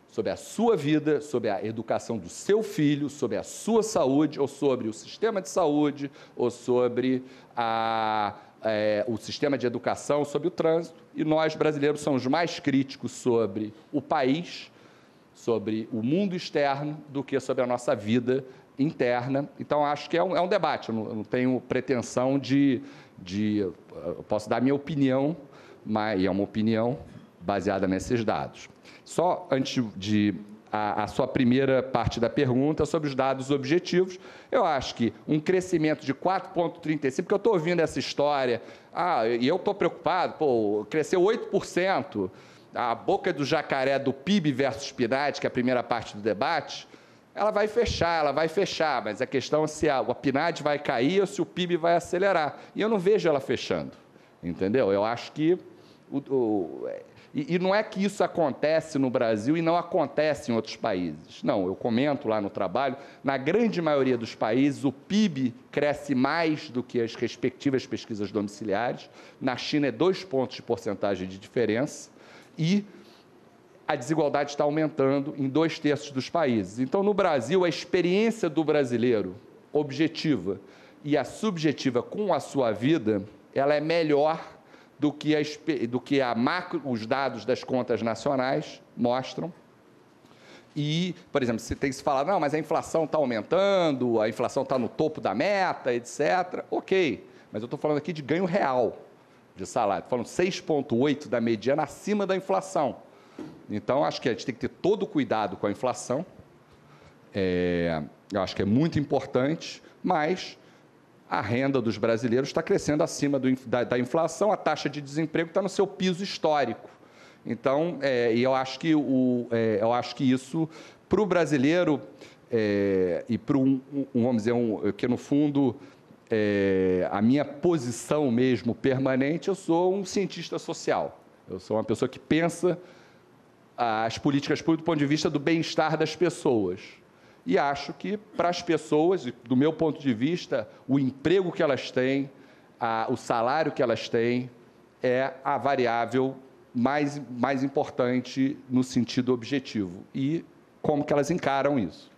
sobre a sua vida, sobre a educação do seu filho, sobre a sua saúde, ou sobre o sistema de saúde, ou sobre a, é, o sistema de educação sobre o trânsito, e nós brasileiros somos mais críticos sobre o país, sobre o mundo externo, do que sobre a nossa vida interna. Então, acho que é um, é um debate, eu não, eu não, tenho pretensão de. de posso dar minha opinião, mas é uma opinião baseada nesses dados. Só antes de a, a, sua primeira parte da pergunta sobre os dados objetivos. Eu acho que um crescimento de 4,35, porque eu estou ouvindo essa história, ah, e eu estou preocupado, pô, cresceu 8%, a boca do jacaré do PIB versus PNAD, que é a primeira parte do debate, ela vai fechar, ela vai fechar, mas a questão é se a, a vai cair ou se o PIB vai acelerar. E eu não vejo ela fechando, entendeu? Eu acho que o, o, e, e, não é que isso acontece no Brasil e não acontece em outros países. Não, eu comento lá no trabalho, na grande maioria dos países, o PIB cresce mais do que as respectivas pesquisas domiciliares. Na China é dois pontos de porcentagem de diferença. E a desigualdade está aumentando em dois terços dos países. Então, no Brasil, a experiência do brasileiro, objetiva e a subjetiva com a sua vida, ela é melhor do que, a, do que a macro, os dados das contas nacionais mostram. E, por exemplo, se tem que se falar, não, mas a inflação está aumentando, a inflação está no topo da meta, etc. Ok, mas eu estou falando aqui de ganho real de salário. Estou falando 6,8 da mediana acima da inflação. Então, acho que a gente tem que ter todo o cuidado com a inflação. É, eu acho que é muito importante, mas a renda dos brasileiros está crescendo acima do, da, da, inflação, a taxa de desemprego está no seu piso histórico. Então, é, eu acho que, o, é, eu acho que isso, para o brasileiro, é, e para um, um, vamos dizer, um, que no fundo é, a minha posição mesmo permanente, eu sou um cientista social. Eu sou uma pessoa que pensa as políticas públicas do ponto de vista do bem-estar das pessoas. E acho que para as pessoas, do meu ponto de vista, o emprego que elas têm, a, o salário que elas têm, é a variável mais, mais importante no sentido objetivo. E como que elas encaram isso.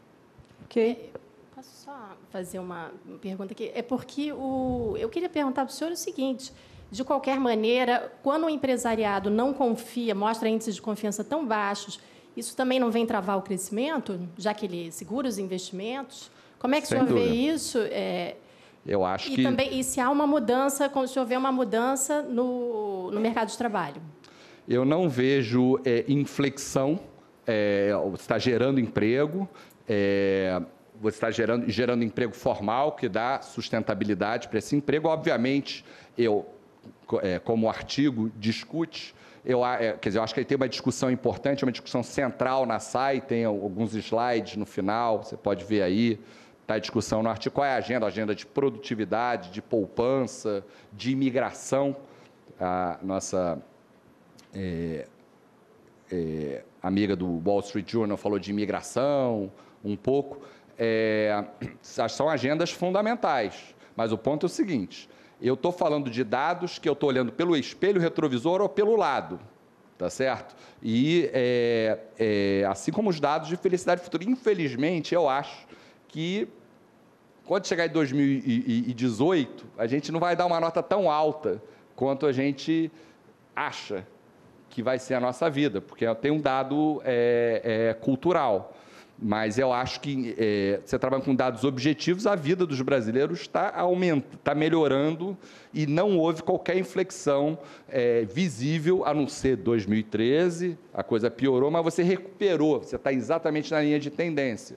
Ok. Posso só fazer uma pergunta aqui? É porque o, eu queria perguntar para o senhor o seguinte. De qualquer maneira, quando o empresariado não confia, mostra índices de confiança tão baixos isso também não vem travar o crescimento, já que ele segura os investimentos? Como é que Sem o senhor dúvida. vê isso? É... Eu acho e que... Também, e se há uma mudança, quando o senhor vê uma mudança no, no mercado de trabalho? Eu não vejo é, inflexão, é, está gerando emprego, é, você está gerando, gerando emprego formal, que dá sustentabilidade para esse emprego. Obviamente, eu, é, como artigo, discute eu, é, quer dizer, eu acho que aí tem uma discussão importante, uma discussão central na SAI, tem alguns slides no final, você pode ver aí, está a discussão no artigo, qual é a agenda? A agenda de produtividade, de poupança, de imigração, a nossa é, é, amiga do Wall Street Journal falou de imigração um pouco, é, são agendas fundamentais, mas o ponto é o seguinte, eu estou falando de dados que eu estou olhando pelo espelho retrovisor ou pelo lado, tá certo? E é, é, assim como os dados de felicidade futura. Infelizmente, eu acho que quando chegar em 2018, a gente não vai dar uma nota tão alta quanto a gente acha que vai ser a nossa vida, porque tem um dado é, é cultural. Mas eu acho que é, você trabalha com dados objetivos, a vida dos brasileiros está aumentando, está melhorando e não houve qualquer inflexão é, visível, a não ser 2013, a coisa piorou, mas você recuperou, você está exatamente na linha de tendência.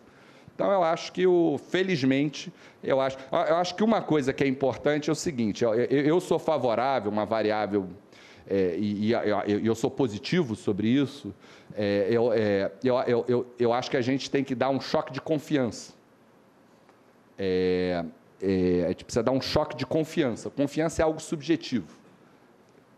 Então eu acho que o, felizmente, eu acho, eu acho que uma coisa que é importante é o seguinte: eu, eu sou favorável, uma variável é, e, e, eu sou positivo sobre isso, é, eu, é, eu, eu, eu, acho que a gente tem que dar um choque de confiança. É, é, a gente precisa dar um choque de confiança. Confiança é algo subjetivo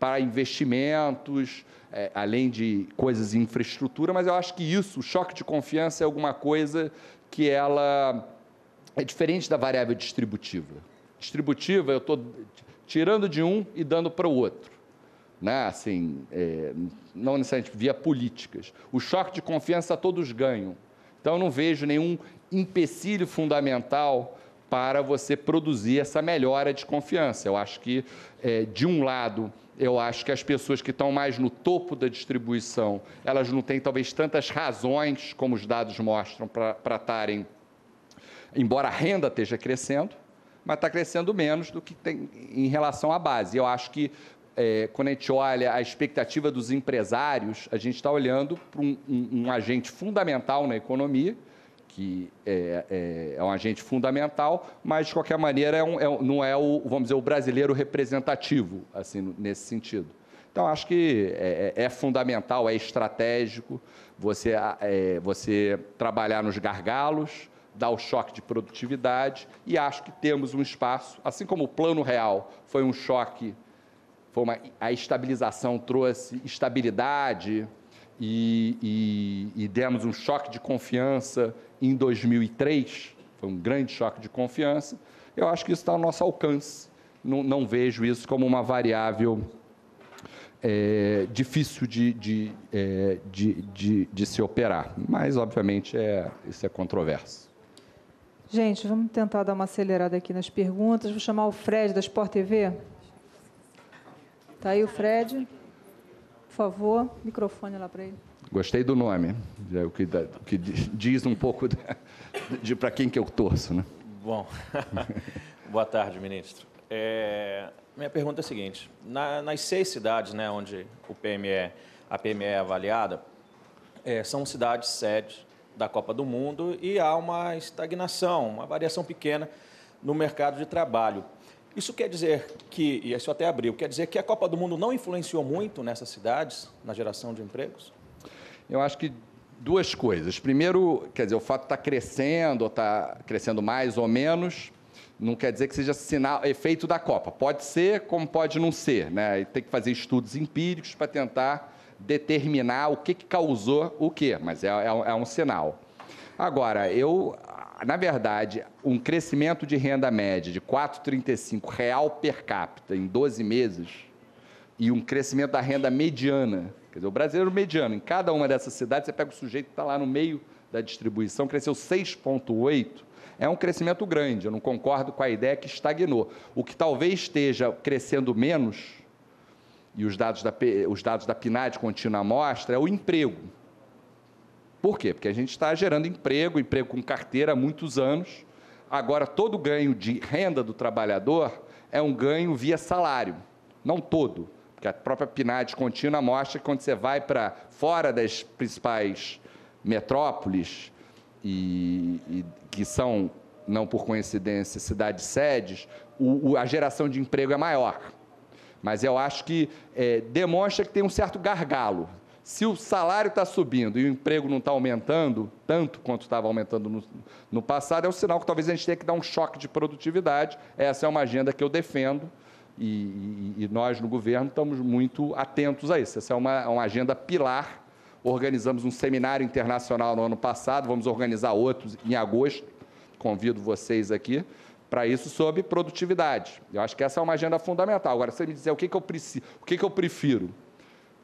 para investimentos, é, além de coisas de infraestrutura, mas eu acho que isso, o choque de confiança, é alguma coisa que ela é diferente da variável distributiva. Distributiva, eu estou tirando de um e dando para o outro né? assim, é, não necessariamente via políticas. O choque de confiança todos ganham. Então, eu não vejo nenhum empecilho fundamental para você produzir essa melhora de confiança. Eu acho que, é, de um lado, eu acho que as pessoas que estão mais no topo da distribuição, elas não têm talvez tantas razões, como os dados mostram, para estarem, embora a renda esteja crescendo, mas está crescendo menos do que tem em relação à base. Eu acho que é, quando a gente olha a expectativa dos empresários, a gente está olhando para um, um, um, agente fundamental na economia, que é, é, é, um agente fundamental, mas de qualquer maneira é é um, não é o, vamos dizer, o brasileiro representativo, assim, nesse sentido. Então, acho que é, é fundamental, é estratégico você, você trabalhar nos gargalos, dar o choque de produtividade e acho que temos um espaço, assim como o Plano Real foi um choque foi uma, a estabilização trouxe estabilidade e, e, e demos um choque de confiança em 2003. Foi um grande choque de confiança. Eu acho que isso está ao nosso alcance. Não, não vejo isso como uma variável é, difícil de, de, é, de, de, de, se operar. Mas, obviamente, é, isso é controverso. Gente, vamos tentar dar uma acelerada aqui nas perguntas. Vou chamar o Fred da Sport TV. Tá aí o Fred. Por favor, microfone lá para ele. Gostei do nome, é o que, o que diz um pouco de, de para quem que eu torço, né? Bom, boa tarde, ministro. É, minha pergunta é a seguinte: na, nas seis cidades, né, onde o PME, a PME é avaliada, é, são cidades sede da Copa do Mundo e há uma estagnação, uma variação pequena no mercado de trabalho. Isso quer dizer que, e isso até abriu, quer dizer que a Copa do Mundo não influenciou muito nessas cidades, na geração de empregos? Eu acho que duas coisas. Primeiro, quer dizer, o fato está crescendo, ou está crescendo mais ou menos, não quer dizer que seja sinal, efeito da Copa. Pode ser, como pode não ser. Né? tem que fazer estudos empíricos para tentar determinar o que, que causou o quê, mas é, é, é um sinal. Agora, eu na verdade, um crescimento de renda média de 4,35 real per capita em 12 meses e um crescimento da renda mediana, quer dizer, o brasileiro mediano, em cada uma dessas cidades, você pega o sujeito que está lá no meio da distribuição, cresceu 6,8, é um crescimento grande, eu não concordo com a ideia que estagnou. O que talvez esteja crescendo menos, e os dados da, os dados da PNAD continuam mostra, é o emprego por quê? Porque a gente está gerando emprego, emprego com carteira há muitos anos. Agora, todo ganho de renda do trabalhador é um ganho via salário, não todo. Porque a própria PNAD contínua mostra que quando você vai para fora das principais metrópoles, e, e, que são, não por coincidência, cidades sedes, o, o, a geração de emprego é maior. Mas eu acho que é, demonstra que tem um certo gargalo. Se o salário está subindo e o emprego não está aumentando tanto quanto estava aumentando no, no, passado, é um sinal que talvez a gente tenha que dar um choque de produtividade. Essa é uma agenda que eu defendo e, e, e nós no governo estamos muito atentos a isso. Essa é uma, uma agenda pilar. Organizamos um seminário internacional no ano passado, vamos organizar outros em agosto. Convido vocês aqui para isso sobre produtividade. Eu acho que essa é uma agenda fundamental. Agora, você me dizer o que, que eu, preciso, o que, que eu prefiro?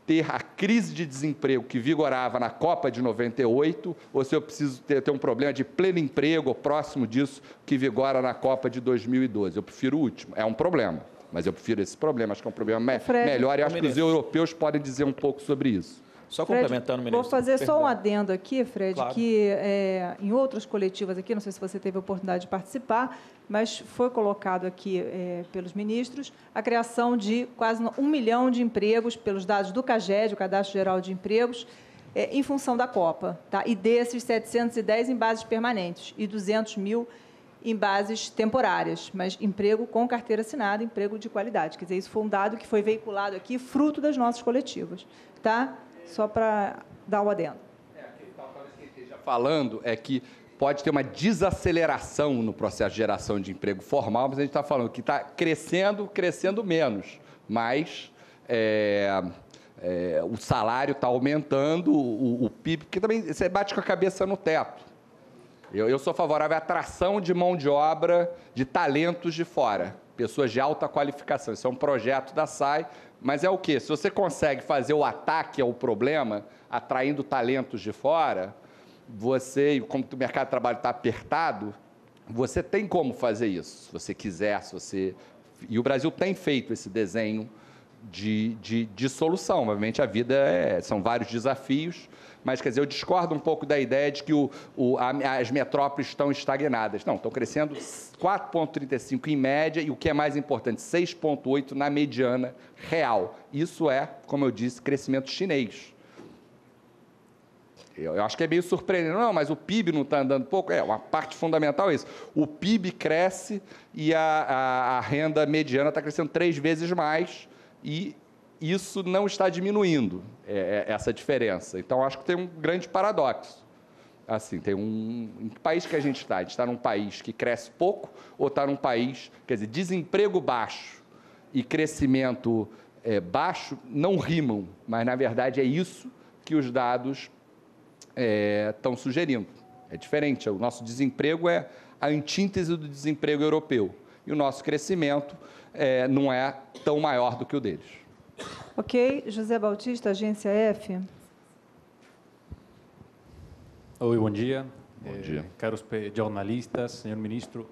ter a crise de desemprego que vigorava na Copa de 98, ou se eu preciso ter, ter um problema de pleno emprego, próximo disso, que vigora na Copa de 2012. Eu prefiro o último, é um problema, mas eu prefiro esse problema, acho que é um problema me Fred, melhor e acho que os europeus podem dizer um pouco sobre isso. Só Fred, complementando, ministro. Vou fazer perdão. só um adendo aqui, Fred, claro. que é, em outras coletivas aqui, não sei se você teve a oportunidade de participar, mas foi colocado aqui é, pelos ministros a criação de quase um milhão de empregos, pelos dados do CAGED, o Cadastro Geral de Empregos, é, em função da Copa. Tá? E desses 710 em bases permanentes e 200 mil em bases temporárias, mas emprego com carteira assinada, emprego de qualidade. Quer dizer, isso foi um dado que foi veiculado aqui, fruto das nossas coletivas. Tá? só para dar o adendo. É, aquele talvez tá, esteja falando é que pode ter uma desaceleração no processo de geração de emprego formal, mas a gente está falando que está crescendo, crescendo menos, mas é, é, o salário está aumentando, o, o, PIB, porque também você bate com a cabeça no teto. Eu, eu sou favorável à atração de mão de obra de talentos de fora, pessoas de alta qualificação. Isso é um projeto da SAI, mas é o quê? Se você consegue fazer o ataque ao problema, atraindo talentos de fora, você, como o mercado de trabalho está apertado, você tem como fazer isso, se você quiser, se você... E o Brasil tem feito esse desenho de, de, de solução. Obviamente, a vida é, são vários desafios, mas quer dizer, eu discordo um pouco da ideia de que o, o, a, as metrópoles estão estagnadas. Não, estão crescendo 4,35 em média e o que é mais importante, 6,8 na mediana real. Isso é, como eu disse, crescimento chinês. Eu, eu acho que é meio surpreendente. Não, mas o PIB não está andando pouco. É, uma parte fundamental é isso. O PIB cresce e a, a, a renda mediana está crescendo três vezes mais e isso não está diminuindo, é, é, essa diferença. Então, acho que tem um grande paradoxo. Assim, tem um. Em que país que a gente está? A gente está num país que cresce pouco ou está num país, quer dizer, desemprego baixo e crescimento é, baixo não rimam, mas na verdade é isso que os dados estão é, sugerindo. É diferente. O nosso desemprego é a antítese do desemprego europeu. E o nosso crescimento é, não é tão maior do que o deles. Ok. José Bautista, Agência F. Oi, bom dia. Bom eh, dia. caros jornalistas, senhor ministro.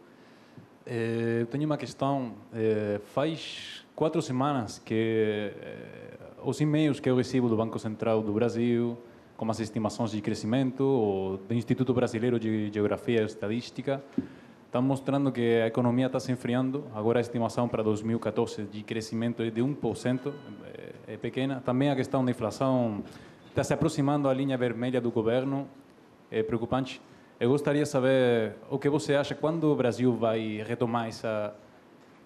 Eh, eu tenho uma questão. Eh, faz quatro semanas que eh, os e-mails que eu recebo do Banco Central do Brasil, com as estimações de crescimento, ou do Instituto Brasileiro de Geografia e Estadística, está mostrando que a economia está se enfriando. Agora a estimação para 2014 de crescimento é de 1%, é eh, pequena. Também a questão da inflação está se aproximando à linha vermelha do governo, é eh, preocupante. Eu gostaria de saber o que você acha quando o Brasil vai retomar essa,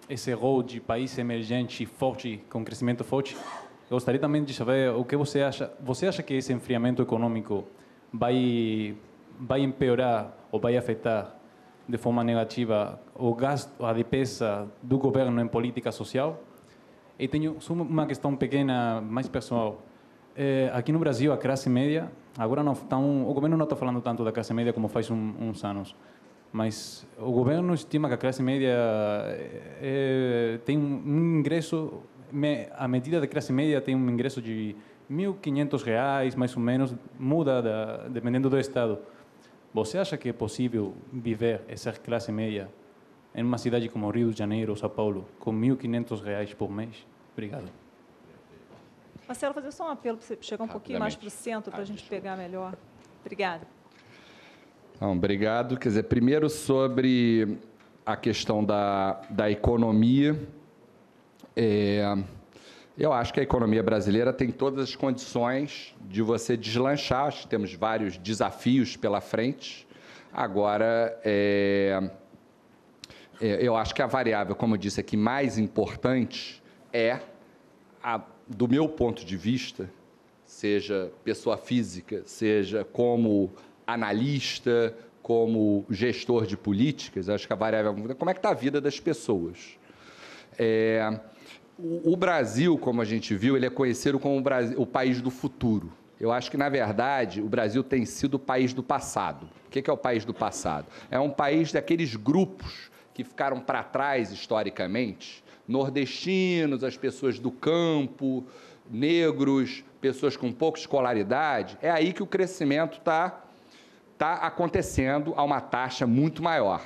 esse rol de país emergente forte, com crescimento forte. Eu gostaria também de saber o que você acha. Você acha que esse enfriamento econômico vai vai empeorar ou vai afetar de forma negativa o gasto, a despesa do governo em política social. E tenho uma questão pequena, mais pessoal. É, aqui no Brasil, a classe média, agora não tão, tá o governo não está falando tanto da classe média como faz um, uns anos, mas o governo estima que a classe média é, tem um ingresso, a medida da classe média tem um ingresso de R$ 1.500, mais ou menos, muda da, dependendo do estado. Você acha que é possível viver e ser classe média em uma cidade como Rio de Janeiro ou São Paulo com 1.500 reais por mês? Obrigado. Marcelo, fazer só um apelo para você chegar um pouquinho mais para o centro para a gente pegar melhor. Obrigada. obrigado. Quer dizer, primeiro sobre a questão da, da economia. É, eu acho que a economia brasileira tem todas as condições de você deslanchar. Acho que temos vários desafios pela frente. Agora, é, é, eu acho que a variável, como eu disse aqui, mais importante é, a, do meu ponto de vista, seja pessoa física, seja como analista, como gestor de políticas, acho que a variável é como é que está a vida das pessoas. É, o, Brasil, como a gente viu, ele é conhecido como o, Brasil, o país do futuro. Eu acho que, na verdade, o Brasil tem sido o país do passado. O que é o país do passado? É um país daqueles grupos que ficaram para trás historicamente nordestinos, as pessoas do campo, negros, pessoas com pouca escolaridade. É aí que o crescimento está tá acontecendo a uma taxa muito maior.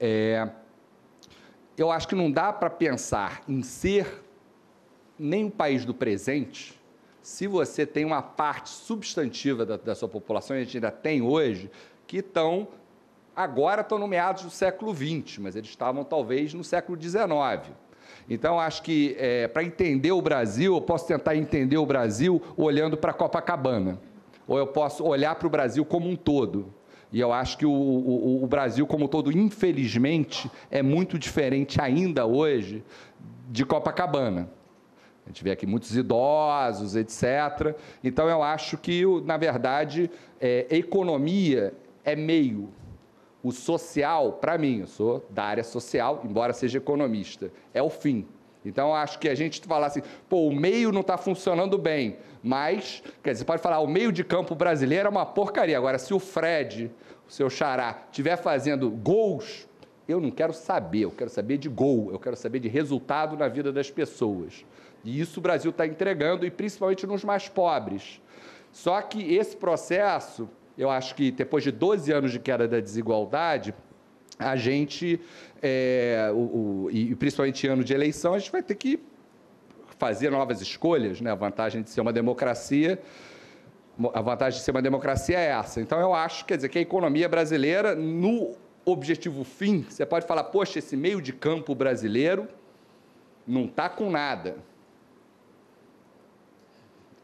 É, eu acho que não dá para pensar em ser nem o país do presente se você tem uma parte substantiva da, da sua população, e a gente ainda tem hoje, que estão agora estão no meados do século XX, mas eles estavam talvez no século XIX. Então, acho que é, para entender o Brasil, eu posso tentar entender o Brasil olhando para Copacabana, ou eu posso olhar para o Brasil como um todo. E eu acho que o, o, o Brasil, como todo, infelizmente, é muito diferente ainda hoje de Copacabana. A gente vê aqui muitos idosos, etc. Então, eu acho que, na verdade, é, economia é meio. O social, para mim, eu sou da área social, embora seja economista, é o fim. Então, acho que a gente falar assim, pô, o meio não está funcionando bem, mas, quer dizer, você pode falar, o meio de campo brasileiro é uma porcaria. Agora, se o Fred, o seu xará, estiver fazendo gols, eu não quero saber, eu quero saber de gol, eu quero saber de resultado na vida das pessoas. E isso o Brasil está entregando, e principalmente nos mais pobres. Só que esse processo, eu acho que depois de 12 anos de queda da desigualdade, a gente é, o, o, e principalmente em ano de eleição, a gente vai ter que fazer novas escolhas. Né? A vantagem de ser uma democracia a vantagem de ser uma democracia é essa. Então, eu acho, quer dizer, que a economia brasileira, no objetivo fim, você pode falar, poxa, esse meio de campo brasileiro não está com nada,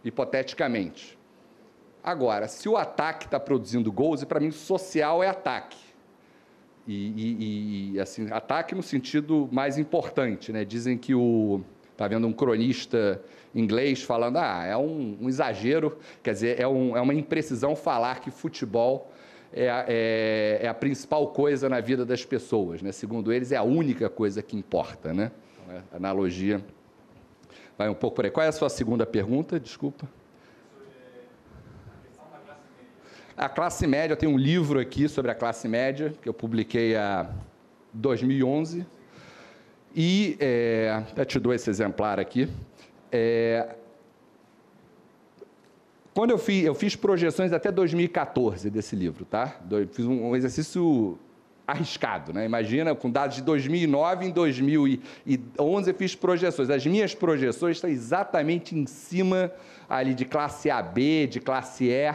hipoteticamente. Agora, se o ataque está produzindo gols, e para mim social é ataque. E, e, e, assim, ataque no sentido mais importante, né? Dizem que o tá vendo um cronista inglês falando, ah, é um, um exagero, quer dizer, é, um, é uma imprecisão falar que futebol é, é, é, a principal coisa na vida das pessoas, né? Segundo eles, é a única coisa que importa, né? Então, é, analogia vai um pouco por aí. Qual é a sua segunda pergunta? Desculpa. A classe média, eu tenho um livro aqui sobre a classe média, que eu publiquei em 2011. E é, te dou esse exemplar aqui. É, quando eu fiz, eu fiz projeções até 2014 desse livro, tá? fiz um exercício arriscado, né? Imagina, com dados de 2009 em 2011 eu fiz projeções. As minhas projeções estão exatamente em cima ali de classe AB, de classe E,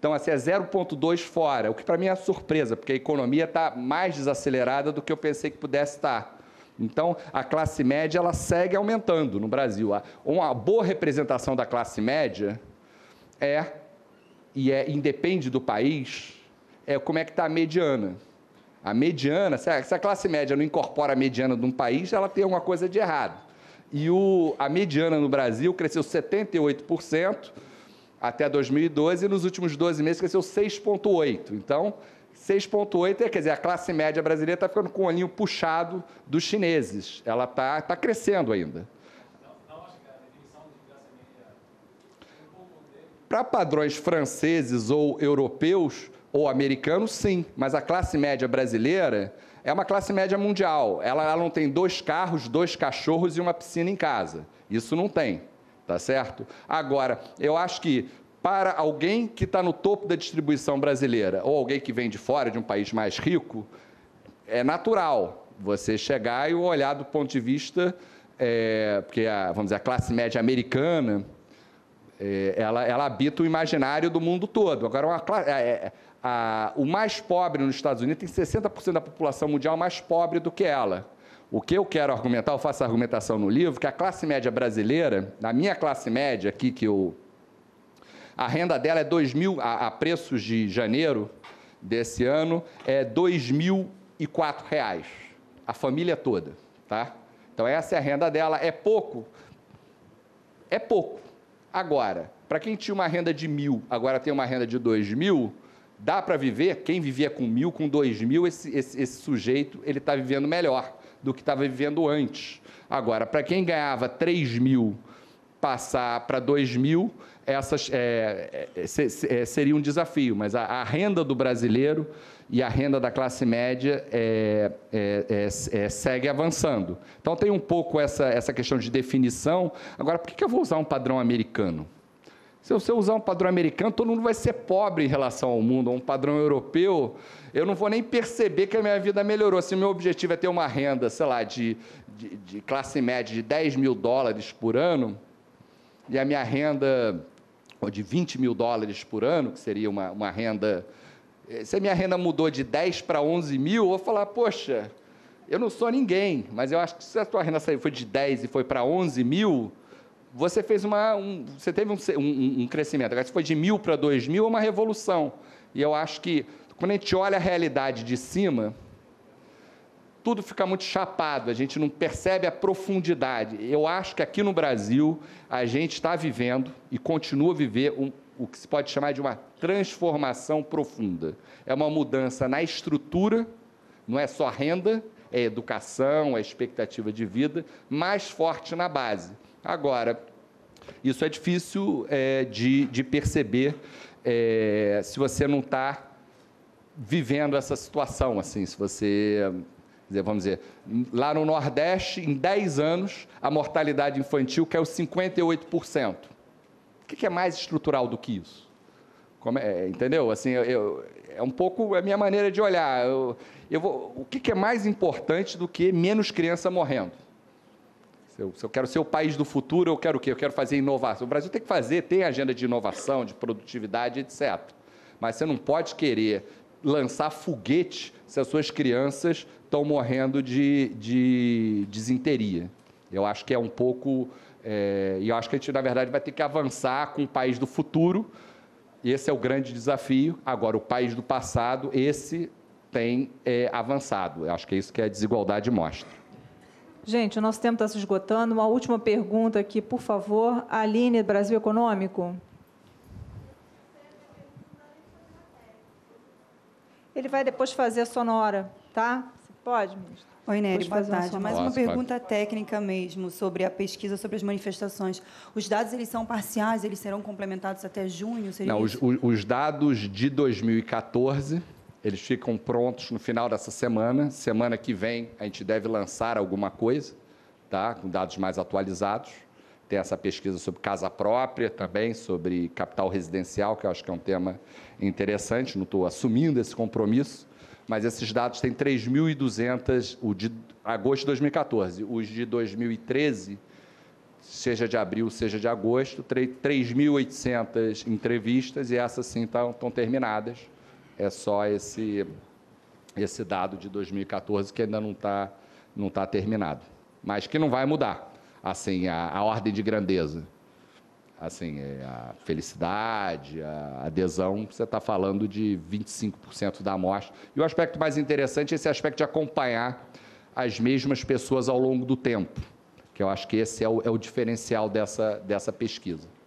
então, assim, é 0,2 fora, o que para mim é surpresa, porque a economia está mais desacelerada do que eu pensei que pudesse estar. Então, a classe média ela segue aumentando no Brasil. Uma boa representação da classe média é, e é independe do país, é como é que está a mediana. A mediana, se a, classe média não incorpora a mediana de um país, ela tem alguma coisa de errado. E o, a mediana no Brasil cresceu 78%, até 2012 e nos últimos 12 meses cresceu 6,8. Então, 6,8 é, quer dizer, a classe média brasileira está ficando com o olhinho puxado dos chineses. Ela está tá crescendo ainda. Para padrões franceses ou europeus ou americanos, sim, mas a classe média brasileira é uma classe média mundial. Ela, ela não tem dois carros, dois cachorros e uma piscina em casa. Isso não tem tá certo? Agora, eu acho que para alguém que está no topo da distribuição brasileira ou alguém que vem de fora, de um país mais rico, é natural você chegar e olhar do ponto de vista, é, porque a, vamos dizer, a classe média americana, é, ela, ela, habita o imaginário do mundo todo. Agora, uma, a, é, é, a, o mais pobre nos Estados Unidos tem 60% da população mundial mais pobre do que ela. O que eu quero argumentar, eu faço a argumentação no livro, que a classe média brasileira, na minha classe média aqui, que eu, a renda dela é 2 mil, a, a preços de janeiro desse ano, é 2.004 reais, a família toda, tá? Então, essa é a renda dela, é pouco? É pouco. Agora, para quem tinha uma renda de mil, agora tem uma renda de dois mil, dá para viver, quem vivia com mil, com dois mil, esse, esse, esse sujeito, ele está vivendo melhor do que estava vivendo antes. Agora, para quem ganhava 3 mil passar para 2 mil, essas, é, é, é, seria um desafio, mas a, a, renda do brasileiro e a renda da classe média é, é, é, segue avançando. Então, tem um pouco essa, essa questão de definição. Agora, por que, que eu vou usar um padrão americano? Se eu usar um padrão americano, todo mundo vai ser pobre em relação ao mundo, um padrão europeu eu não vou nem perceber que a minha vida melhorou. Se o meu objetivo é ter uma renda, sei lá, de, de, de classe média de 10 mil dólares por ano, e a minha renda ou de 20 mil dólares por ano, que seria uma, uma renda. Eh, se a minha renda mudou de 10 para 11 mil, eu vou falar, poxa, eu não sou ninguém, mas eu acho que se a tua renda foi de 10 e foi para 11 mil, você fez uma. Um, você teve um, um, um crescimento. Agora, se foi de mil para 2 mil, é uma revolução. E eu acho que quando a gente olha a realidade de cima, tudo fica muito chapado, a gente não percebe a profundidade. Eu acho que aqui no Brasil a gente está vivendo e continua a viver um, o que se pode chamar de uma transformação profunda. É uma mudança na estrutura, não é só renda, é educação, é expectativa de vida, mais forte na base. Agora, isso é difícil é, de, de, perceber é, se você não está vivendo essa situação, assim, se você, vamos dizer, lá no Nordeste, em 10 anos, a mortalidade infantil caiu 58%. O que é mais estrutural do que isso? É, é, entendeu? Assim, eu, eu, é um pouco a minha maneira de olhar. Eu, eu vou, o que, é mais importante do que menos criança morrendo? eu, se eu, quero ser o país do futuro, eu quero o quê? Eu quero fazer inovação. O Brasil tem que fazer, tem agenda de inovação, de produtividade, etc. Mas você não pode querer lançar foguete se as suas crianças estão morrendo de, de desinteria. Eu acho que é um pouco. É, e eu acho que a gente, na verdade, vai ter que avançar com o país do futuro. Esse é o grande desafio. Agora, o país do passado, esse tem é, avançado. Eu acho que é isso que a desigualdade mostra. Gente, o nosso tempo está se esgotando. Uma última pergunta aqui, por favor. Aline, Brasil Econômico. Ele vai depois fazer a sonora, tá? Você pode, ministro? Oi, Nery, boa tarde. Mais uma pergunta técnica mesmo sobre a pesquisa sobre as manifestações. Os dados eles são parciais, eles serão complementados até junho? Não, os, os, dados de 2014 eles ficam prontos no final dessa semana. Semana que vem a gente deve lançar alguma coisa, tá? Com dados mais atualizados. Tem essa pesquisa sobre casa própria também, sobre capital residencial, que eu acho que é um tema interessante, não estou assumindo esse compromisso, mas esses dados têm 3.200, o de agosto de 2014, os de 2013, seja de abril, seja de agosto, 3.800 entrevistas e essas sim estão, terminadas. É só esse, esse dado de 2014 que ainda não está não tá terminado, mas que não vai mudar assim, a, a ordem de grandeza. Assim, é, a felicidade, a adesão, você está falando de 25% da amostra. E o aspecto mais interessante é esse aspecto de acompanhar as mesmas pessoas ao longo do tempo, que eu acho que esse é o, é o diferencial dessa, dessa pesquisa.